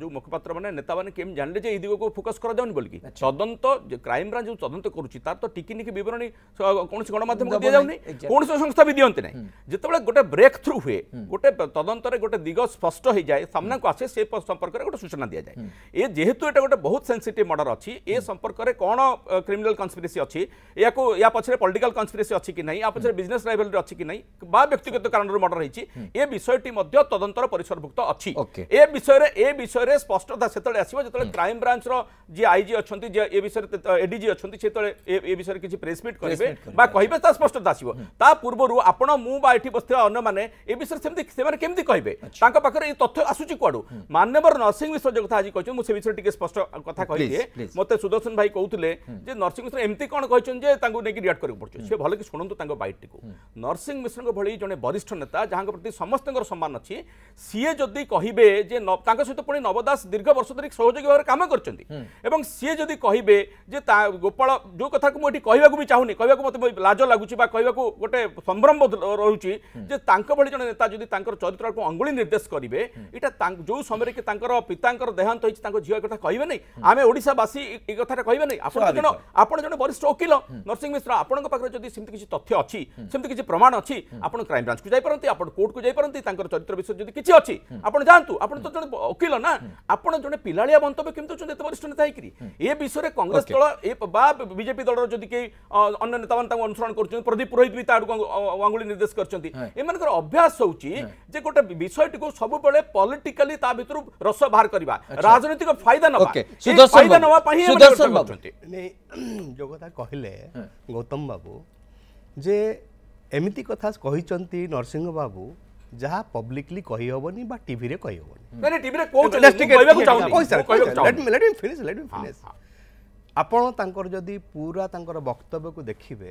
ଯେଉଁ ମୁଖପାତ୍ରମାନେ ନେତାମାନେ କେମିତି ଜାଣିଲେ ଯେ ଏଇ ଦିଗକୁ ଫୋକସ୍ କରାଯାଉନି ବୋଲିକି ତଦନ୍ତ କ୍ରାଇମବ୍ରାଞ୍ଚ ଯେଉଁ ତଦନ୍ତ କରୁଛି ତାର ତ ଟିକିନିକି ବିବରଣୀ କୌଣସି ଗଣମାଧ୍ୟମକୁ ଦିଆଯାଉନି କୌଣସି ମୀମାଂସା ବି ଦିଅନ୍ତି ନାହିଁ ଯେତେବେଳେ ଗୋଟେ ବ୍ରେକ୍ ଥ୍ରୁ ହୁଏ ଗୋଟେ ତଦନ୍ତରେ ଗୋଟେ ଦିଗ ସ୍ପଷ୍ଟ ହେଇଯାଏ ସାମ୍ନାକୁ ଆସେ ସେ ସମ୍ପର୍କରେ ଗୋଟେ ସୂଚନା ଦିଆଯାଏ ଏ ଯେହେତୁ ଏଇଟା ଗୋଟେ ବହୁତ ସେନ୍ସିଟିଭ୍ ମର୍ଡର ଅଛି ଏ ସମ୍ପର୍କରେ କ'ଣ କ୍ରିମିନାଲ୍ କନ୍ସପିରେସି ଅଛି ଏହାକୁ ୟା ପଛରେ ପଲିଟିକାଲ କନ୍ସପିରେସି ଅଛି କି ନାହିଁ ୟା ପଛରେ ବିଜନେସ୍ ରାଇଭାଲରେ ଅଛି କି ନାହିଁ ବା ବ୍ୟକ୍ତିଗତ କାରଣରୁ ମର୍ଡର ହେଇଛି ଏ ବିଷୟଟି ମଧ୍ୟ ତଦନ୍ତର ପରିସରଭୁକ୍ତ ଅଛି ଏ ବିଷୟରେ ଏ ବିଷୟରେ ସ୍ପଷ୍ଟତା ସେତେବେଳେ ଆସିବ ଯେତେବେଳେ କ୍ରାଇମ୍ ବ୍ରାଞ୍ଚର ଯିଏ ଆଇଜି ଅଛନ୍ତି ଯିଏ ଏ ବିଷୟରେ ଏଡିଜି ଅଛନ୍ତି ସେତେବେଳେ ଏ ବିଷୟରେ କିଛି ପ୍ରେସ୍ ମିଟ୍ କରିବେ ବା କହିବେ ତା ସ୍ପଷ୍ଟତା ଆସିବ ତା ପୂର୍ବ ପୂର୍ବରୁ ଆପଣ ମୁଁ ବା ଏଠି ବସିଥିବା ଅନ୍ୟମାନେ ଏ ବିଷୟରେ ସେମିତି ସେମାନେ କେମିତି କହିବେ ତାଙ୍କ ପାଖରେ ଏଇ ତଥ୍ୟ ଆସୁଛି କୁଆଡ଼ୁ ମାନ୍ୟବର ନରସିଂହ ମିଶ୍ର ଯେଉଁ କଥା ଆଜି କହିଛନ୍ତି ମୁଁ ସେ ବିଷୟରେ ଟିକେ ସ୍ପଷ୍ଟ କଥା କହିଦିଏ ମୋତେ ସୁଦର୍ଶନ ଭାଇ କହୁଥିଲେ ଯେ ନରସିଂହ ମିଶ୍ର ଏମିତି କ'ଣ କହିଛନ୍ତି ଯେ ତାଙ୍କୁ ନେଇକି ରିଆକ୍ଟ କରିବାକୁ ପଡ଼ୁଛି ସେ ଭଲକି ଶୁଣନ୍ତୁ ତାଙ୍କ ବାଇଟ୍ଟିକୁ ନରସିଂହ ମିଶ୍ରଙ୍କ ଭଳି ଜଣେ ବରିଷ୍ଠ ନେତା ଯାହାଙ୍କ ପ୍ରତି ସମସ୍ତଙ୍କର ସମ୍ମାନ ଅଛି ସିଏ ଯଦି କହିବେ ଯେ ତାଙ୍କ ସହିତ ପୁଣି ନବ ଦାସ ଦୀର୍ଘ ବର୍ଷ ଧରି ସହଯୋଗୀ ଭାବରେ କାମ କରିଛନ୍ତି ଏବଂ ସିଏ ଯଦି କହିବେ ଯେ ତା ଗୋପାଳ ଯେଉଁ କଥାକୁ ମୁଁ ଏଠି କହିବାକୁ ବି ଚାହୁଁନି କହିବାକୁ ମୋତେ ଲାଜ ଲାଗୁଛି ବା କହିବାକୁ ଗୋଟେ ସମ୍ଭ୍ରମ ରହୁଛି ଯେ ତାଙ୍କ ଭଳି ଜଣେ ନେତା ଯଦି ତାଙ୍କର ଚରିତ୍ରକୁ ଅଙ୍ଗୁଳି ନିର୍ଦ୍ଦେଶ କରିବେ ଏଇଟା ଯେଉଁ ସମୟରେ କି ତାଙ୍କର ପିତାଙ୍କର ଦେହାନ୍ତ ହେଇଛି ତାଙ୍କ ଝିଅ କଥା କହିବେନି ଆମେ ଓଡ଼ିଶାବାସୀ ଏ କଥାଟା କହିବେନି ଆପଣ ଜଣ ଆପଣ ଜଣେ ବରିଷ୍ଠ ଓକିଲ ନରସିଂହ ମିଶ୍ର ଆପଣଙ୍କ ପାଖରେ ଯଦି ସେମିତି କିଛି ତଥ୍ୟ ଅଛି ସେମିତି କିଛି ପ୍ରମାଣ ଅଛି ଆପଣ କ୍ରାଇମବ୍ରାଞ୍ଚକୁ ଯାଇପାରନ୍ତି ଆପଣ କୋର୍ଟକୁ ଯାଇପାରନ୍ତି ତାଙ୍କର ଚରିତ୍ର ବିଷୟରେ ଯଦି କିଛି ଅଛି ଆପଣ ଯାଆନ୍ତୁ ଆପଣ ତ ଜଣେ ଓକିଲ ନା ଆପଣ ଜଣେ ପିଲାଳିଆ ମନ୍ତବ୍ୟ କେମିତି ହେଉଛନ୍ତି ଏତେ ବରିଷ୍ଠ ନେତା ହେଇକିରି ଏ ବିଷୟରେ କଂଗ୍ରେସ ଦଳ ବା ବିଜେପି ଦଳର ଯଦି କେହି ଅନ୍ୟ ନେତାମାନେ ତାଙ୍କୁ ଅନୁସରଣ କରୁଛନ୍ତି ପ୍ରଦୀପ ପୁରୋହିତ ବି ତା ଆଡ଼କୁ ওয়াঙ্গুলি নির্দেশ করছেন এমানকর অভ্যাস হচ্ছে যে গোটে বিষয়টি সবুলে পলিটিকালি তা ভিতর রস বাহার করা রাজনৈতিক ফায়দা নেওয়া ফায়দা নেওয়া যে কথা কহিলে গৌতম বাবু যে এমিতি কথা কহিছন্তি নরসিংহ বাবু ଯାହା ପବ୍ଲିକଲି କହିହେବନି ବା ଟିଭିରେ କହିହେବନି ଆପଣ ତାଙ୍କର ଯଦି ପୁରା ତାଙ୍କର ବକ୍ତବ୍ୟକୁ ଦେଖିବେ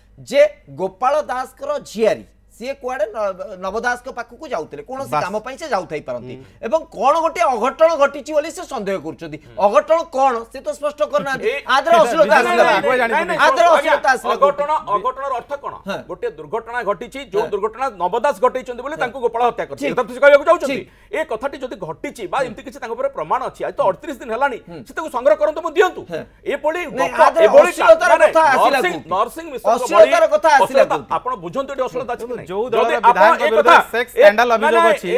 ଯେ ଗୋପାଳ ଦାସଙ୍କର ଝିଆରୀ ସିଏ କୁଆଡ଼େ ନବଦାସଙ୍କ ପାଖକୁ ଯାଉଥିଲେ କୌଣସି କାମ ପାଇଁ ସେ ଯାଉଥାଇ ପାରନ୍ତି ଏବଂ କ'ଣ ଗୋଟିଏ ଅଘଟଣ ଘଟିଛି ବୋଲି ସେ ସନ୍ଦେହ କରୁଛନ୍ତି ଅଘଟଣ କ'ଣ ସେ ତ ସ୍ପଷ୍ଟ କରୁନାହାନ୍ତି ଆଦରେ ଅଶ୍ଳୀଳତା ଆଦରେ ଅଶ୍ଳୀଳତା ଅଘଟଣ ଅଘଟଣର ଅର୍ଥ କ'ଣ ଗୋଟିଏ ଦୁର୍ଘଟଣା ଘଟିଛି ଯୋଉ ଦୁର୍ଘଟଣା ନବଦାସ ଘଟେଇଛନ୍ତି ବୋଲି ତାଙ୍କୁ ଗୋପାଳ ହତ୍ୟା କରିଛନ୍ତି କଥା ସେ କହିବାକୁ ଯାଉଛନ୍ତି ଏ କଥାଟି ଯଦି ଘଟିଛି ବା ଏମିତି କିଛି ତାଙ୍କ ଉପରେ ପ୍ରମାଣ ଅଛି ଆଜି ତ ଅଠତିରିଶ ଦିନ ହେଲାଣି ସେ ତାକୁ ସଂଗ୍ରହ କରନ୍ତୁ ମୁଁ ଦିଅନ୍ତୁ ଏଭଳି ଏଭଳି ନରସିଂହ ମିଶ୍ର ଆପଣ ବୁଝନ୍ତୁ ଏଠି ଅଶ୍ଳୀଳତା ଅଛି ଯୋଉ ଦଳର ବିଧାୟକ ବିରୁଦ୍ଧରେ ସେକ୍ସ ସ୍କାଣ୍ଡାଲ ଅଭିଯୋଗ ଅଛି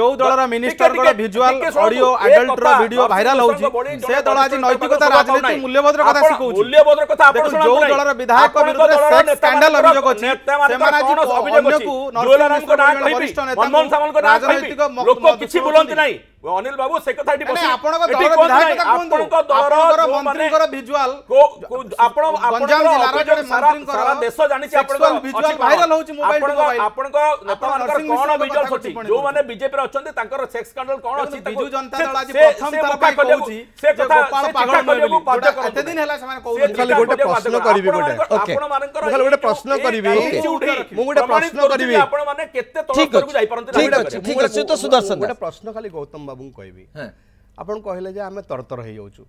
ଯୋଉ ଦଳର ମିନିଷ୍ଟରଙ୍କର ଭିଜୁଆଲ ଅଡିଓ ଆଡଲ୍ଟର ଭିଡିଓ ଭାଇରାଲ ହଉଛି ସେ ଦଳ ଆଜି ନୈତିକତା ରାଜନୀତି ମୂଲ୍ୟବୋଧର କଥା ଶିଖଉଛି ମୂଲ୍ୟବୋଧର କଥା ଆପଣ ଶୁଣନ୍ତୁ ଯୋଉ ଦଳର ବିଧାୟକ ବିରୁଦ୍ଧରେ ସେକ୍ସ ସ୍କାଣ୍ଡାଲ ଅଭିଯୋଗ ଅଛି ସେମାନେ ଆଜି ଅନ୍ୟକୁ ନରସିଂହଙ୍କ ନାଁ କହିବି ମନମୋହନ ସାମଲଙ୍କ ନାଁ କହିବି ଲୋକ କିଛି ବୁଲନ୍ତି ନାହିଁ অনিল বাবু সে কথা এটি বসে আপনাকে দলর বিধায়ক কথা কোন দলর মন্ত্রীকর ভিজুয়াল আপন আপনার জেলার জনে মন্ত্রীকর সারা দেশ জানিছি আপনার ভিজুয়াল ভাইরাল হচ্ছে মোবাইল ଆପଣଙ୍କ ନେତାମାନଙ୍କର କଣ ବିଜଲ୍ଟ ଅଛି ଯୋଉମାନେ ବିଜେପିରେ ଅଛନ୍ତି ତାଙ୍କର ସେକ୍ସ ସ୍କାଣ୍ଡାଲ କଣ ଅଛି ବିଜୁ ଜନତା ଦଳ ଆଜି ପ୍ରଥମ ଥର ପାଇଁ କହୁଛି ସେ କଥା ଗୋପାଳ ପାଗଳ କରିବାକୁ ବାଧ୍ୟ କରନ୍ତି ଏତେ ଦିନ ହେଲା ସେମାନେ କହୁଛନ୍ତି ଖାଲି ଗୋଟେ ପ୍ରଶ୍ନ କରିବି ଗୋଟେ ଆପଣମାନଙ୍କର ଖାଲି ଗୋଟେ ପ୍ରଶ୍ନ କରିବି ମୁଁ ଗୋଟେ ପ୍ରଶ୍ନ କରିବି ଆପଣମାନେ କେତେ ତଳ ସ୍ତରକୁ ଯାଇ ପାରନ୍ତି ଠିକ ଅଛି ଠିକ ଅଛି ତ ସୁଦର୍ଶନ ଗୋଟେ ପ୍ରଶ୍ନ ଖାଲି ଗୌତମ ବାବୁଙ୍କୁ କହିବି ଆପଣ କହିଲେ ଯେ ଆମେ ତରତର ହେଇଯାଉଛୁ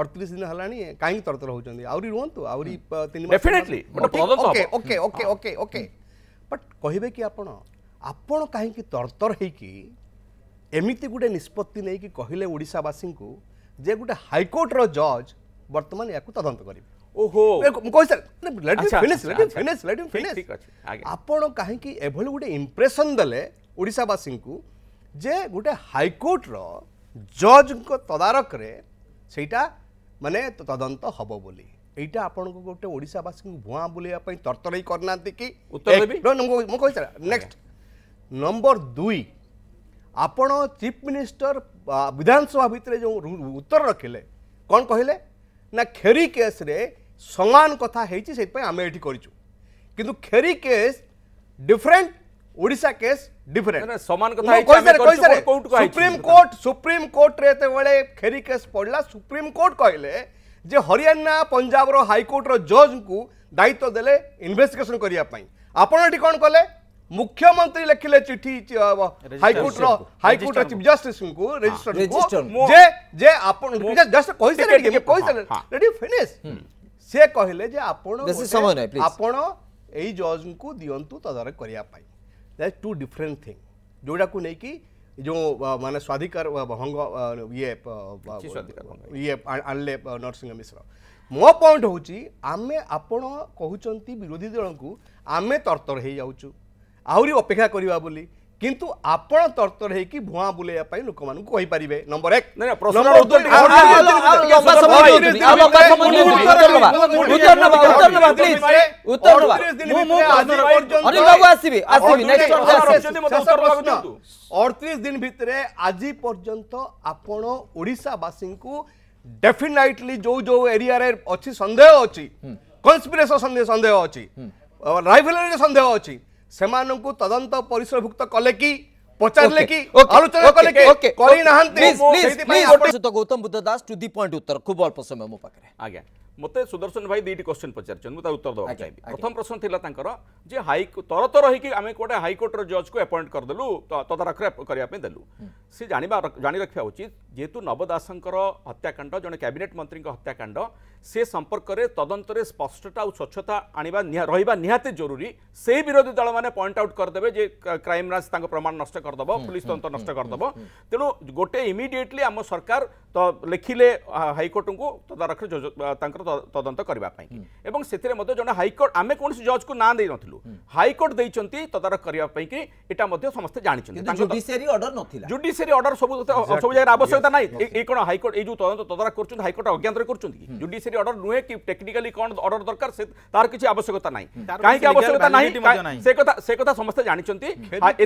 ଅଠତିରିଶ ଦିନ ହେଲାଣି କାହିଁକି ତରତର ହେଉଛନ୍ତି ଆହୁରି ରୁହନ୍ତୁ ଆହୁରି ତିନି ମାସ okay okay okay okay okay but କହିବେ କି ଆପଣ ଆପଣ କାହିଁକି ତରତର ହେଇକି ଏମିତି ଗୋଟେ ନିଷ୍ପତ୍ତି ନେଇକି କହିଲେ ଓଡ଼ିଶାବାସୀଙ୍କୁ ଯେ ଗୋଟେ ହାଇକୋର୍ଟର ଜଜ୍ ବର୍ତ୍ତମାନ ୟାକୁ ତଦନ୍ତ କରିବେ ଓହୋ ମୁଁ କହିସାରି ଆପଣ କାହିଁକି ଏଭଳି ଗୋଟେ ଇମ୍ପ୍ରେସନ୍ ଦେଲେ ଓଡ଼ିଶାବାସୀଙ୍କୁ ଯେ ଗୋଟେ ହାଇକୋର୍ଟର ଜଜ୍ଙ୍କ ତଦାରଖରେ ସେଇଟା ମାନେ ତଦନ୍ତ ହେବ ବୋଲି এইটা আপনার গোটে ওড়শাবাসী ভুয়া বুলাইয়া তরতরাই করে না কি উত্তর নেক্সট নম্বর আচ্ছা। দুই আপন চিফ মিনিষ্টর বিধানসভা ভিতরে যে উত্তর রখিলে কণ কহিলে না খেরি কেস্রে সমান কথা হয়েছি সেইপা আমি এটি করছু কিন্তু Kheri case different Odisha case different সমান কথা সুপ্রিম কোর্ট সুপ্রিম কোর্টরে যেতবে খেরি কেস পড়লা সুপ্রিম কোর্ট কহিলে যে হরিয়ানা পঞ্জাবর হাইকোর্টর জজ্কু দায়িত্ব দেলে ইনভেস্টিগেসন করা আপনার এটি কম কলে মুখ্যমন্ত্রী লেখিলে চিঠি হাইকোর্টর হাইকোর্টর চিফ জস্টিসଙ୍କୁ রেজিস্ট্রারଙ୍କୁ যে যে আপন জাস্ট কই সারে কই সারে রেডি ফিনিশ সে কহিলে যে আপন আপন এই জজଙ୍କୁ দিয়ন্তু তদারক করিয়া টু ডিফরেন্ট থিং যোটাকু নেকি जो माने स्वाधिकार भंग ये ये आणले नरसिंह मिश्र ମୋ ପଏଣ୍ଟ ହେଉଛି ଆମେ ଆପଣ କହୁଛନ୍ତି ବିରୋଧୀ ଦଳଙ୍କୁ ଆମେ ତରତର ହେଇଯାଉଛୁ ଆହୁରି ଅପେକ୍ଷା କରିବା ବୋଲି কিন্তু আপন তর্তর হয়েকি ভুয়া বুলাইয়া লোক মানুষ কইপারে নম্বর এক অড়তিশ দিন ভিতরে আজি পর্যন্ত আপন ওড়িশাবাসী ডেফিনাইটলি যে যে এরিয়ার অছি সন্দেহ অছি কনস্পিরেসন সন্দেহ অছি রাইভেলারি সন্দেহ অনেক से तदंत परिसरभुक्त कले कि Gautam Buddha Das to the point उत्तर खूब अल्प समय मो पाखे आज्ञा मत सुदर्शन भाई दुईट क्वेश्चन पचार उत्तर देवा चाहिए प्रथम प्रश्न थी हाई तरत रही आम गोटे हाइकोर्टर जज को एपॉइंट करदेलु तदारख करने देलु सी जाणी रखा उचित जेहेतु नव दासं हत्याकांड जो कैबिनेट मंत्री हत्याकांड সে সম্পর্কের তদন্তরে স্পষ্টতা ও স্বচ্ছতা আনবা রহবা নিহতি জরুরি সেই বিরোধী দল মানে পয়েন্ট আউট করেদেবে যে ক্রাইমব্রাঞ্চ তাঙ্ক প্রমাণ নষ্ট করেদেব পুলিশ তদন্ত নষ্ট করেদেব তেণু গোটে ইমিডিয়েটলি আম সরকার ତ ଲେଖିଲେ ହାଇକୋର୍ଟଙ୍କୁ ତଦାରଖରେ ତାଙ୍କର ତଦନ୍ତ କରିବା ପାଇଁ ଏବଂ ସେଥିରେ ମଧ୍ୟ ଜଣେ ହାଇକୋର୍ଟ ଆମେ କୌଣସି ଜଜ୍କୁ ନାଁ ଦେଇନଥିଲୁ ହାଇକୋର୍ଟ ଦେଇଛନ୍ତି ତଦାରଖ କରିବା ପାଇଁକି ଏଇଟା ମଧ୍ୟ ସମସ୍ତେ ଜାଣିଛନ୍ତି ଜୁଡିସିଆରୀ ଅର୍ଡର ନଥିଲା ଜୁଡିସିଆରୀ ଅର୍ଡର ସବୁ ସବୁ ଜାଗାରେ ଆବଶ୍ୟକତା ନାହିଁ ଏଇ କ'ଣ ହାଇକୋର୍ଟ ଏଇ ଯେଉଁ ତଦନ୍ତ ତଦାରଖ କରୁଛନ୍ତି ହାଇକୋର୍ଟ ଅଜ୍ଞାତରେ କରୁଛନ୍ତି କି ଜୁଡିସିଆରୀ মিଲିଟାରୀ ଅର୍ଡର ନୁହେଁ କି ଟେକ୍ନିକାଲି କ'ଣ ଅର୍ଡର ଦରକାର ସେ ତାର କିଛି ଆବଶ୍ୟକତା ନାହିଁ କାହିଁକି ଆବଶ୍ୟକତା ନାହିଁ ସେ କଥା ସେ କଥା ସମସ୍ତେ ଜାଣିଛନ୍ତି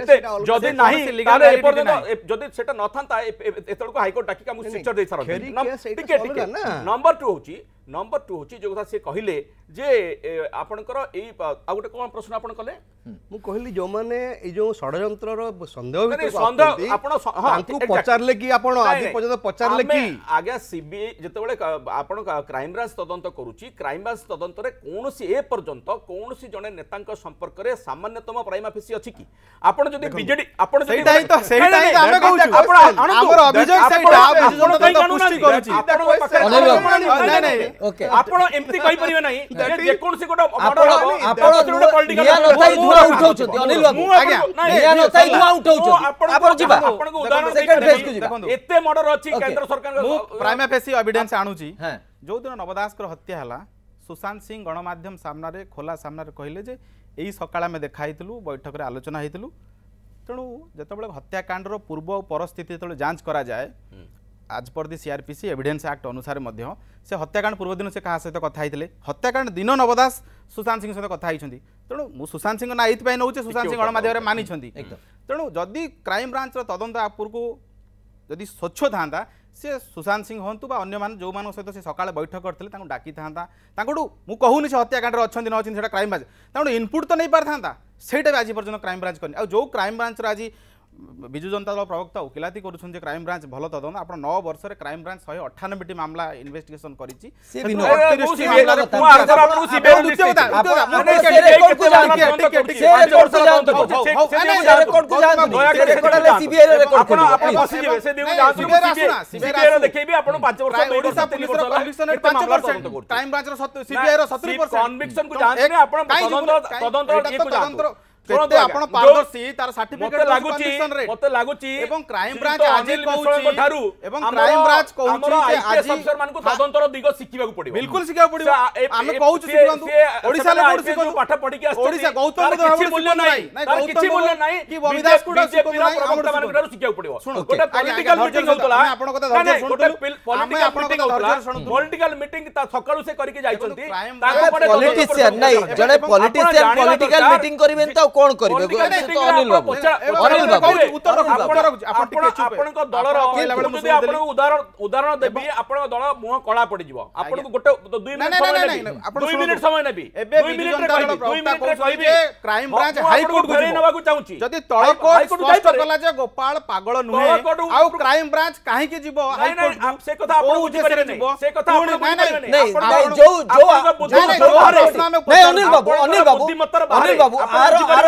ଏତେ ଯଦି ନାହିଁ ତାହେଲେ ଏପର୍ଯ୍ୟନ୍ତ ଯଦି ସେଟା ନଥାନ୍ତା ଏତେବେଳକୁ ହାଇକୋର୍ଟ ଡାକିକି ଆମକୁ ସିଚର ଦେଇସାରନ୍ତି ଟିକେ ଟିକେ ନମ୍ବର ଟୁ ହେଉଛି ନମ୍ବର ଟୁ ହେଉଛି ଯେଉଁ କଥା ସେ କହିଲେ ଯେ ଆପଣଙ୍କର ଏଇ ଆଉ ଗୋଟେ କ'ଣ ପ୍ରଶ୍ନ ଆପଣ କଲେ ମୁଁ କହିଲି ଯୋଉମାନେ ଏଇ ଯୋଉ ଷଡ଼ଯନ୍ତ୍ରର ସନ୍ଦେହ ଆପଣ ତାଙ୍କୁ ପଚାରିଲେ କି ଆପଣ ଆଜି ପର୍ଯ୍ୟନ୍ତ ପଚାରିଲେ କି ଆଜ୍ଞା ସିବିଆଇ ଯେତେବେଳେ ଆପଣ କ୍ରାଇମବ୍ରାଞ୍ଚ ତଦନ୍ତ କରୁଛି କ୍ରାଇମବ୍ରାଞ୍ଚ ତଦନ୍ତରେ କୌଣସି ଏ ପର୍ଯ୍ୟନ୍ତ କୌଣସି ଜଣେ ନେତାଙ୍କ ସମ୍ପର୍କରେ ସାମାନ୍ୟତମ ପ୍ରାଇମା ଫେସି ଅଛି କି ଆପଣ ଯଦି ବିଜେଡି ଆପଣ ସେଇଟା ହିଁ ତ ସେଇଟା ହିଁ ଆମେ କହୁଛୁ ଆପଣ ଆମର ଅଭିଯୋଗ ସେଇଟା ଆପଣ ଏମିତି କହିପାରିବେ ନାହିଁ ଯେକୌଣସି ଗୋଟେ ମର୍ଡର ହବ ଆପଣ ଗୋଟେ ପଲିଟିକାଲ ନତାଇ ଧୂଆ ଉଠାଉଛନ୍ତି ଅନିଲ ବାବୁ ଆଜ୍ଞା ନିଆ ନତାଇ ଧୂଆ ଉଠାଉଛନ୍ତି ଆପଣ ଯିବା ଆପଣଙ୍କୁ ଉଦାହରଣ ସେକେଣ୍ଡ ଫେଜ୍ କୁ ଯିବା ଏତେ ମର୍ଡର ଅଛି କେନ୍ଦ୍ର ସରକାରଙ୍କ ପ୍ରାଇମା ଫେସି ଏଭିଡେନ୍ସ ଆଣୁଛି ଯୋଉ ଦିନ ନବଦାସଙ୍କର ହତ୍ୟା ହେଲା ସୁଶାନ୍ତ ସିଂ ଗଣମାଧ୍ୟମ ସାମ୍ନାରେ ଖୋଲା ସାମ୍ନାରେ କହିଲେ ଯେ ଏଇ ସକାଳେ ଆମେ ଦେଖା ହେଇଥିଲୁ ବୈଠକରେ ଆଲୋଚନା ହେଇଥିଲୁ ତେଣୁ ଯେତେବେଳେ ହତ୍ୟାକାଣ୍ଡର ପୂର୍ବ ଓ ପରସ୍ଥିତି ଯେତେବେଳେ ଯାଞ୍ଚ କରାଯାଏ आज पर दि सीआरपीसी एविडेंस एक्ट अनुसार से हत्याकांड पूर्व दिन से क्या सहित कथा होते हत्याकांड दिन नव दास सुशांत सिंह सहित कथा होती তেমন মু সুশান্ত সিং না এইপাই নেছে সুশান্ত সিং গণমাধ্যমে মানিছেন তেমন যদি ক্রাইম ব্রাঞ্চর তদন্ত আপরকু যদি স্বচ্ছ থাকে সে সুশান্ত সিং হুম বা অন্য মানে যে সহ সে সকালে বৈঠক করলে তাঁর ডাকি থাকে তাঁকু মু কুনি সে হত্যাকাণ্ডে অনেক অনেক সেটা ক্রাইম ব্রাঞ্চ তেমন ইনপুট তো নেই পারি সেইটা বি আজ পর্যন্ত ক্রাইম ব্রাঞ্চ করি আউ যে ক্রাইম ব্রাঞ্চর আজ ବିଜୁ ଜନତା ଦଳ ପ୍ରବକ୍ତା ଓକିଲାତି କରୁଛନ୍ତି କ୍ରାଇମବ୍ରାଞ୍ଚ ଭଲ ତଦନ୍ତ ଆପଣ ନଅ ବର୍ଷରେ କ୍ରାଇମବ୍ରାଞ୍ଚ ଶହେ ଅଠାନବେଟି ମାମଲା ଇନଭେଷ୍ଟିଗେସନ କରିଛି କ୍ରାଇମବ୍ରାଞ୍ଚର ସତୁରି ପରସେଣ୍ଟ ଶୁଣନ୍ତୁ ଆପଣ ପାରଦର୍ଶୀ ତାର ସାର୍ଟିଫିକେଟ ଲାଗୁଛି ମତେ ଲାଗୁଛି ଏବଂ କ୍ରାଇମ ବ୍ରାଞ୍ଚ ଆଜି କହୁଛି ଠାରୁ ଏବଂ କ୍ରାଇମ ବ୍ରାଞ୍ଚ କହୁଛି ଯେ ଆଜି ଅଫିସରମାନଙ୍କୁ ତଦନ୍ତର ଦିଗ ଶିଖିବାକୁ ପଡ଼ିବ ବିଲକୁଲ ଶିଖିବାକୁ ପଡ଼ିବ ଆମେ କହୁଛୁ ଶିଖନ୍ତୁ ଓଡ଼ିଶା ଲେବୁଲ ଶିଖନ୍ତୁ ପାଠ ପଢିକି ଆସୁଛି ଓଡ଼ିଶା ଗୌତମ ବୁଦ୍ଧ କିଛି ମୂଲ୍ୟ ନାହିଁ ତାର କିଛି ମୂଲ୍ୟ ନାହିଁ କି ବବିଦାସ କୋଡା ଶିଖନ୍ତୁ ନାହିଁ ଆମମାନଙ୍କୁ ଠାରୁ ଶିଖିବାକୁ ପଡ଼ିବ ଶୁଣ ଗୋଟେ ପଲିଟିକାଲ ମିଟିଂ ହଉଥିଲା ଆପଣ କଥା ଧୈର୍ଯ୍ୟ ଶୁଣନ୍ତୁ ଗୋଟେ ପଲିଟିକାଲ ମିଟିଂ ହଉଥିଲା ପଲିଟିକାଲ ମିଟିଂ ତା ସକାଳୁ ସେ କରିକି ଯାଇଛନ୍ତି ତାକୁ ପଡେ ପଲିଟିସିଆନ ନାହିଁ ଜଣେ ପଲିଟିସିଆନ ପଲିଟିକାଲ ମିଟିଂ କରିବେନି ତ কোন করবে অনিল বাবু অনিল বাবু ଆପଣଙ୍କ ଦଳର ଯଦି ଆପଣଙ୍କୁ ଉଦାହରଣ ଉଦାହରଣ ଦେବି ଆପଣଙ୍କ ଦଳ ମୁହଁ କଳା ପଡିଯିବ ଆପଣଙ୍କୁ ଗୋଟେ ଦୁଇ ମିନିଟ୍ ସମୟ ନେବି ଦୁଇ ମିନିଟ୍ ସମୟ ନେବି ଏବେ ଦୁଇ ମିନିଟ୍ରେ କହିବି ଦୁଇ ମିନିଟ୍ରେ କହିବି କ୍ରାଇମ ବ୍ରାଞ୍ଚ ହାଇକୋର୍ଟ ଘେରାଇ ନେବାକୁ ଚାହୁଁଛି ଯଦି ତଳ କୋର୍ଟ ସ୍ପଷ୍ଟ କଲା ଯେ ଗୋପାଳ ପାଗଳ ନୁହେଁ ଆଉ କ୍ରାଇମ ବ୍ରାଞ୍ଚ କାହିଁକି ଯିବ ହାଇକୋର୍ଟ ସେ କଥା ଆପଣ ବୁଝି ପାରିବେନି ସେ କଥା ଆପଣ ବୁଝି ପାରିବେନି ଯୋଉ ଯୋଉ ଆମେ ଅନିଲ ବାବୁ ଅନିଲ ବାବୁ ଅନିଲ ବାବୁ ଆର ଆର